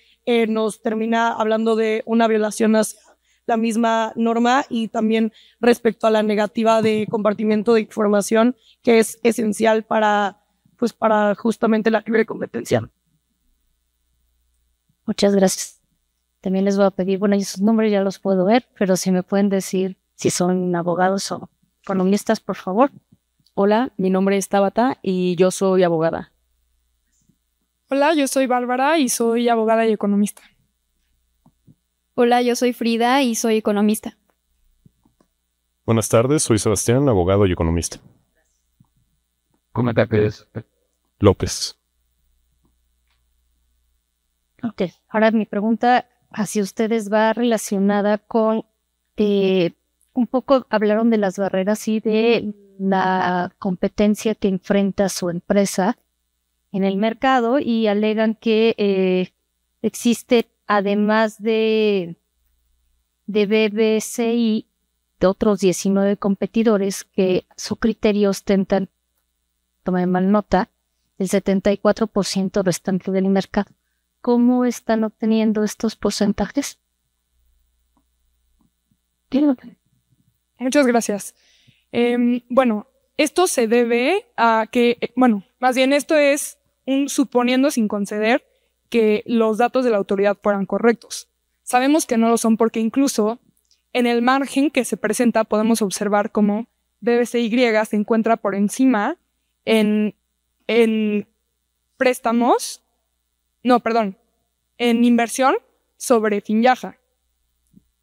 nos termina hablando de una violación la misma norma y también respecto a la negativa de compartimiento de información, que es esencial para, pues, para justamente la libre competencia. Muchas gracias. También les voy a pedir, bueno, sus nombres ya los puedo ver, pero si me pueden decir si son abogados o economistas, por favor. Hola, mi nombre es Tabata y yo soy abogada. Hola, yo soy Bárbara y soy abogada y economista. Hola, yo soy Frida y soy economista. Buenas tardes, soy Sebastián, abogado y economista. ¿Cómo te López. Ok, ahora mi pregunta hacia ustedes va relacionada con, eh, un poco hablaron de las barreras y de la competencia que enfrenta su empresa en el mercado y alegan que eh, existe además de, de y de otros 19 competidores que su criterio ostentan, tomen mal nota, el 74% restante del mercado. ¿Cómo están obteniendo estos porcentajes? Muchas gracias. Em, bueno, esto se debe a que, eh, bueno, más bien esto es un suponiendo sin conceder que los datos de la autoridad fueran correctos. Sabemos que no lo son porque incluso en el margen que se presenta podemos observar cómo BBCY se encuentra por encima en, en préstamos, no, perdón, en inversión sobre Finyaja.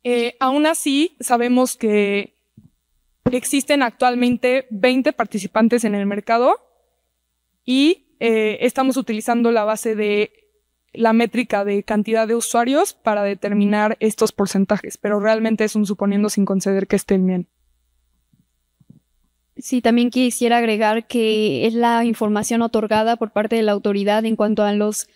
Eh, aún así, sabemos que existen actualmente 20 participantes en el mercado y eh, estamos utilizando la base de la métrica de cantidad de usuarios para determinar estos porcentajes, pero realmente es un suponiendo sin conceder que estén bien. Sí, también quisiera agregar que es la información otorgada por parte de la autoridad en cuanto a los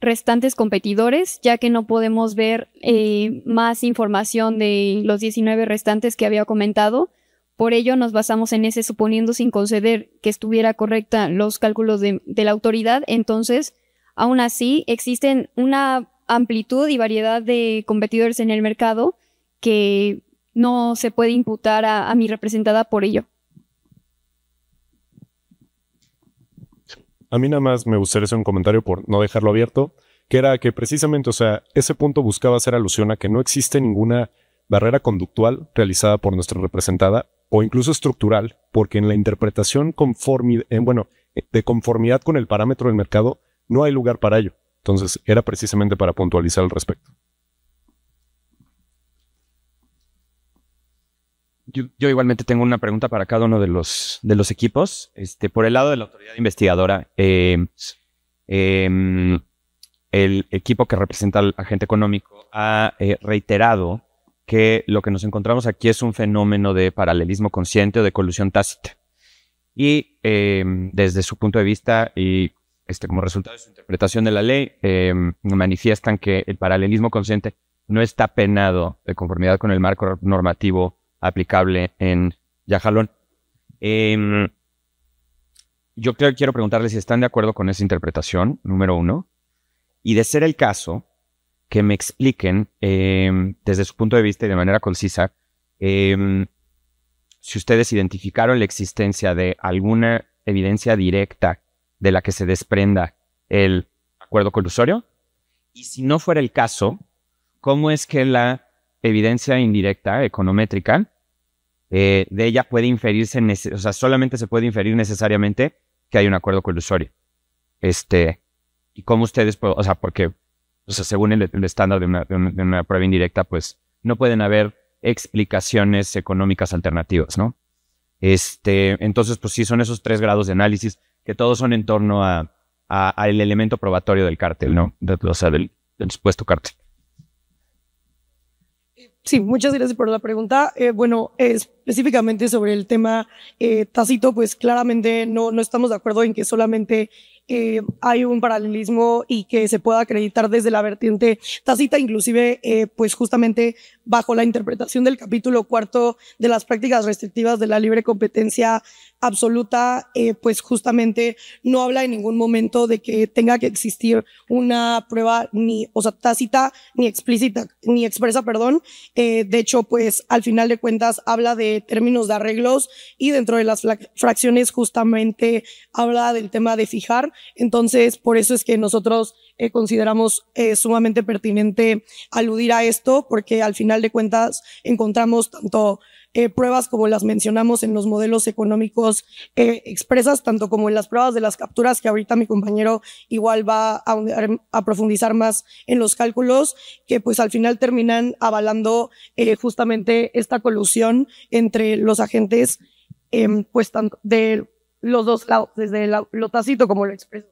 restantes competidores, ya que no podemos ver eh, más información de los 19 restantes que había comentado. Por ello nos basamos en ese suponiendo sin conceder que estuviera correcta los cálculos de la autoridad. Entonces, Aún así, existen una amplitud y variedad de competidores en el mercado que no se puede imputar a, mi representada por ello. A mí nada más me gustaría hacer un comentario por no dejarlo abierto, que era que precisamente, o sea, ese punto buscaba hacer alusión a que no existe ninguna barrera conductual realizada por nuestra representada o incluso estructural, porque en la interpretación eh, bueno, de conformidad con el parámetro del mercado, no hay lugar para ello. Entonces, era precisamente para puntualizar al respecto. Yo, igualmente tengo una pregunta para cada uno de los, de los equipos. Este, por el lado de la autoridad investigadora, em, em, el equipo que representa al agente económico ha eh, reiterado que lo que nos encontramos aquí es un fenómeno de paralelismo consciente o de colusión tácita. Y em, desde su punto de vista, y este, como resultado de su interpretación de la ley, em, manifiestan que el paralelismo consciente no está penado de conformidad con el marco normativo aplicable en Yajalón. Em, yo creo, quiero preguntarles si están de acuerdo con esa interpretación, número uno, y de ser el caso, que me expliquen em, desde su punto de vista y de manera concisa si ustedes identificaron la existencia de alguna evidencia directa de la que se desprenda el acuerdo colusorio? Y si no fuera el caso, ¿cómo es que la evidencia indirecta, econométrica, eh, de ella puede inferirse, o sea, solamente se puede inferir necesariamente que hay un acuerdo colusorio? Este, y cómo ustedes, o sea, porque, según el, estándar de una, prueba indirecta, pues no pueden haber explicaciones económicas alternativas, ¿no? Este, entonces, pues sí, son esos tres grados de análisis que todos son en torno al a, elemento probatorio del cártel, ¿no? o sea, del, supuesto cártel. Sí, muchas gracias por la pregunta. Eh, bueno, específicamente sobre el tema Tacito, eh, tácito, pues claramente no, no estamos de acuerdo en que solamente eh, hay un paralelismo y que se pueda acreditar desde la vertiente tácita, inclusive, pues justamente bajo la interpretación del capítulo cuarto de las prácticas restrictivas de la libre competencia absoluta, eh, pues justamente no habla en ningún momento de que tenga que existir una prueba ni, o sea, tácita, ni explícita, ni expresa, perdón. Eh, de hecho, pues al final de cuentas habla de términos de arreglos y dentro de las fracciones justamente habla del tema de fijar. Entonces, por eso es que nosotros eh, consideramos sumamente pertinente aludir a esto, porque al final de cuentas encontramos tanto eh, pruebas como las mencionamos en los modelos económicos eh, expresas, tanto como en las pruebas de las capturas, que ahorita mi compañero igual va a, profundizar más en los cálculos, que pues al final terminan avalando eh, justamente esta colusión entre los agentes, em, pues tanto de los dos lados, desde lo tacito como lo expreso.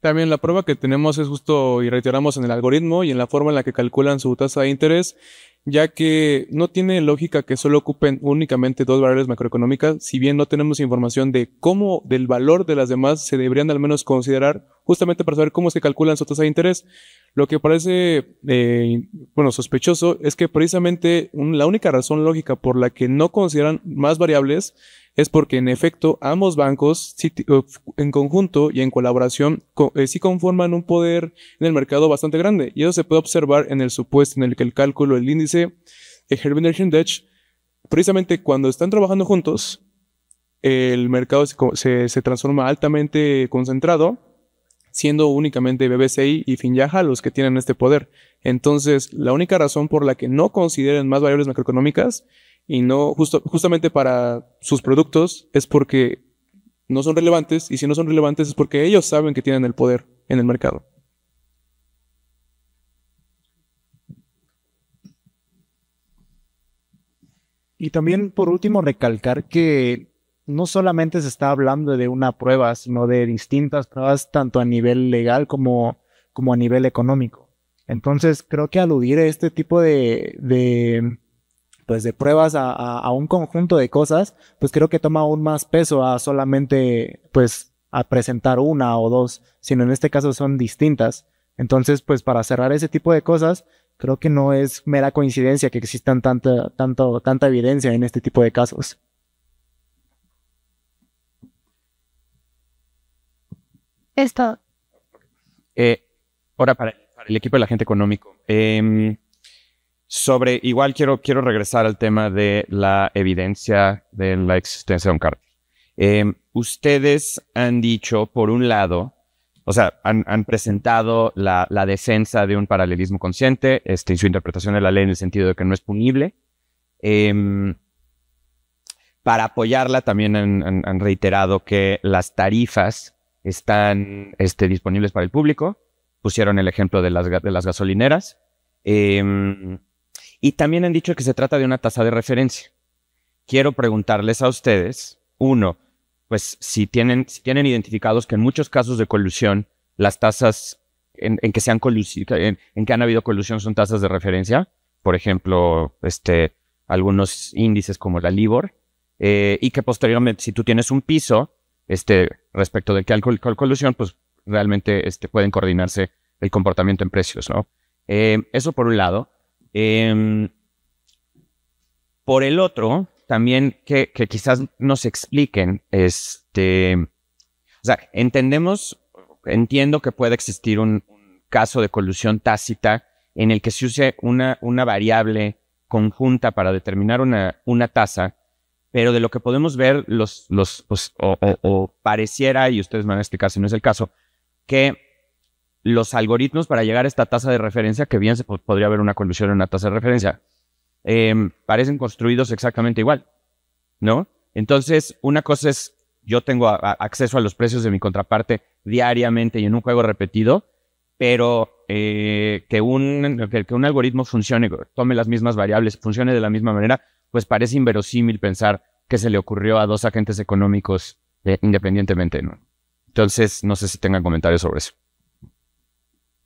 También la prueba que tenemos es justo y reiteramos en el algoritmo y en la forma en la que calculan su tasa de interés, ya que no tiene lógica que solo ocupen únicamente dos variables macroeconómicas, si bien no tenemos información de cómo del valor de las demás se deberían al menos considerar justamente para saber cómo se calculan su tasa de interés. Lo que parece, eh, bueno, sospechoso es que precisamente la única razón lógica por la que no consideran más variables es porque en efecto ambos bancos uh, en conjunto y en colaboración eh, sí conforman un poder en el mercado bastante grande y eso se puede observar en el supuesto en el que el cálculo del índice de eh, Herbiner Dutch precisamente cuando están trabajando juntos el mercado se, transforma altamente concentrado siendo únicamente BBCI y Finjaja los que tienen este poder. Entonces, la única razón por la que no consideren más variables macroeconómicas y no justo, justamente para sus productos es porque no son relevantes y si no son relevantes es porque ellos saben que tienen el poder en el mercado. Y también, por último, recalcar que no solamente se está hablando de una prueba, sino de distintas pruebas, tanto a nivel legal como, como a nivel económico. Entonces, creo que aludir a este tipo de pues de pruebas a, un conjunto de cosas, pues creo que toma aún más peso a solamente pues a presentar una o dos, sino en este caso son distintas. Entonces, pues para cerrar ese tipo de cosas, creo que no es mera coincidencia que existan tanta, tanto, tanta evidencia en este tipo de casos. Esto. Eh, ahora, para, el equipo de la gente económico, em, sobre, igual quiero, quiero regresar al tema de la evidencia de la existencia de un cártel. Em, ustedes han dicho, por un lado, o sea, han, presentado la, la, defensa de un paralelismo consciente este, y su interpretación de la ley en el sentido de que no es punible. Em, para apoyarla también han, reiterado que las tarifas están este, disponibles para el público. Pusieron el ejemplo de las, de las gasolineras. Em, y también han dicho que se trata de una tasa de referencia. Quiero preguntarles a ustedes, uno, pues si tienen, si tienen identificados que en muchos casos de colusión las tasas en, que se han en, en, que han habido colusión son tasas de referencia, por ejemplo, este, algunos índices como la LIBOR, eh, y que posteriormente, si tú tienes un piso este, respecto de que hay colusión, pues realmente este, pueden coordinarse el comportamiento en precios, ¿no? Eh, eso por un lado. Em, por el otro, también que, quizás nos expliquen, este, o sea, entendemos, entiendo que puede existir un, caso de colusión tácita en el que se use una, variable conjunta para determinar una, una tasa, pero de lo que podemos ver, los, los pues, o, pareciera, y ustedes me van a explicar si no es el caso, que los algoritmos para llegar a esta tasa de referencia, que bien se podría haber una colusión en una tasa de referencia, em, parecen construidos exactamente igual, ¿no? Entonces, una cosa es, yo tengo acceso a los precios de mi contraparte diariamente y en un juego repetido, pero eh, que, un, que, un algoritmo funcione, tome las mismas variables, funcione de la misma manera, pues parece inverosímil pensar que se le ocurrió a dos agentes económicos eh, independientemente, Entonces, no sé si tengan comentarios sobre eso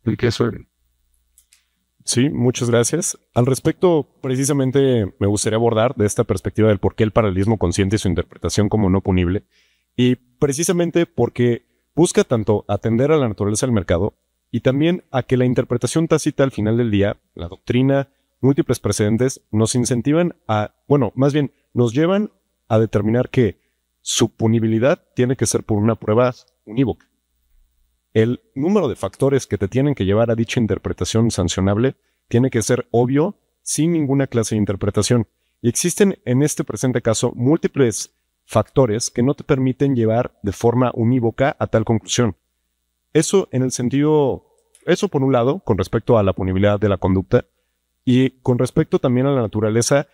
el que Sí, muchas gracias. Al respecto, precisamente me gustaría abordar de esta perspectiva del por qué el paralelismo consciente y su interpretación como no punible, y precisamente porque busca tanto atender a la naturaleza del mercado y también a que la interpretación tácita al final del día, la doctrina, múltiples precedentes, nos incentivan a, bueno, más bien, nos llevan a determinar que su punibilidad tiene que ser por una prueba unívoca el número de factores que te tienen que llevar a dicha interpretación sancionable tiene que ser obvio sin ninguna clase de interpretación. Y existen en este presente caso múltiples factores que no te permiten llevar de forma unívoca a tal conclusión. Eso en el sentido, eso por un lado, con respecto a la punibilidad de la conducta y con respecto también a la naturaleza,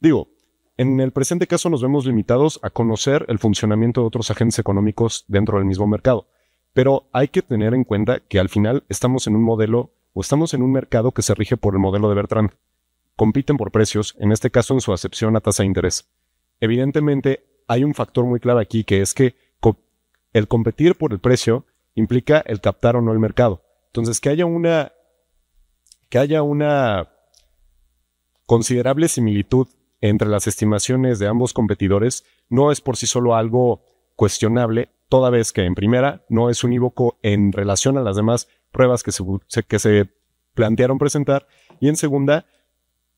digo, en el presente caso nos vemos limitados a conocer el funcionamiento de otros agentes económicos dentro del mismo mercado. Pero hay que tener en cuenta que al final estamos en un modelo o estamos en un mercado que se rige por el modelo de Bertrand. Compiten por precios, en este caso en su acepción a tasa de interés. Evidentemente, hay un factor muy claro aquí que es que el competir por el precio implica el captar o no el mercado. Entonces, que haya una que haya una considerable similitud entre las estimaciones de ambos competidores no es por sí solo algo cuestionable, toda vez que en primera no es unívoco en relación a las demás pruebas que se, que se plantearon presentar, y en segunda,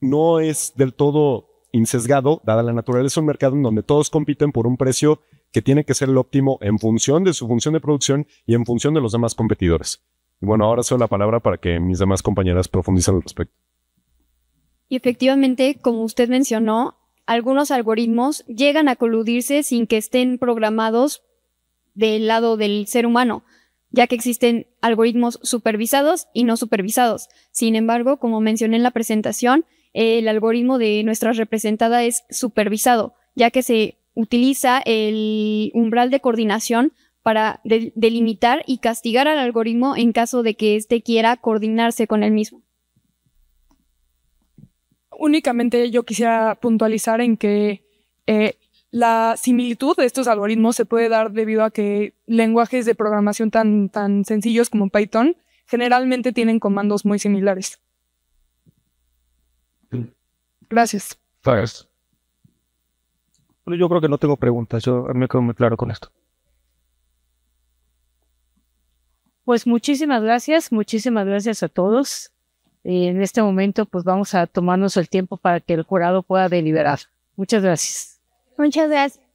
no es del todo insesgado, dada la naturaleza de un mercado en donde todos compiten por un precio que tiene que ser el óptimo en función de su función de producción y en función de los demás competidores. Y bueno, ahora soy la palabra para que mis demás compañeras profundicen al respecto. Y efectivamente, como usted mencionó, algunos algoritmos llegan a coludirse sin que estén programados del lado del ser humano, ya que existen algoritmos supervisados y no supervisados. Sin embargo, como mencioné en la presentación, el algoritmo de nuestra representada es supervisado, ya que se utiliza el umbral de coordinación para delimitar y castigar al algoritmo en caso de que éste quiera coordinarse con el mismo. Únicamente yo quisiera puntualizar en que eh, la similitud de estos algoritmos se puede dar debido a que lenguajes de programación tan, tan sencillos como Python generalmente tienen comandos muy similares. Gracias. Gracias. yo creo que no tengo preguntas, yo me quedo muy claro con esto. Pues muchísimas gracias, muchísimas gracias a todos. en este momento, pues vamos a tomarnos el tiempo para que el jurado pueda deliberar. Muchas gracias. Muchas gracias.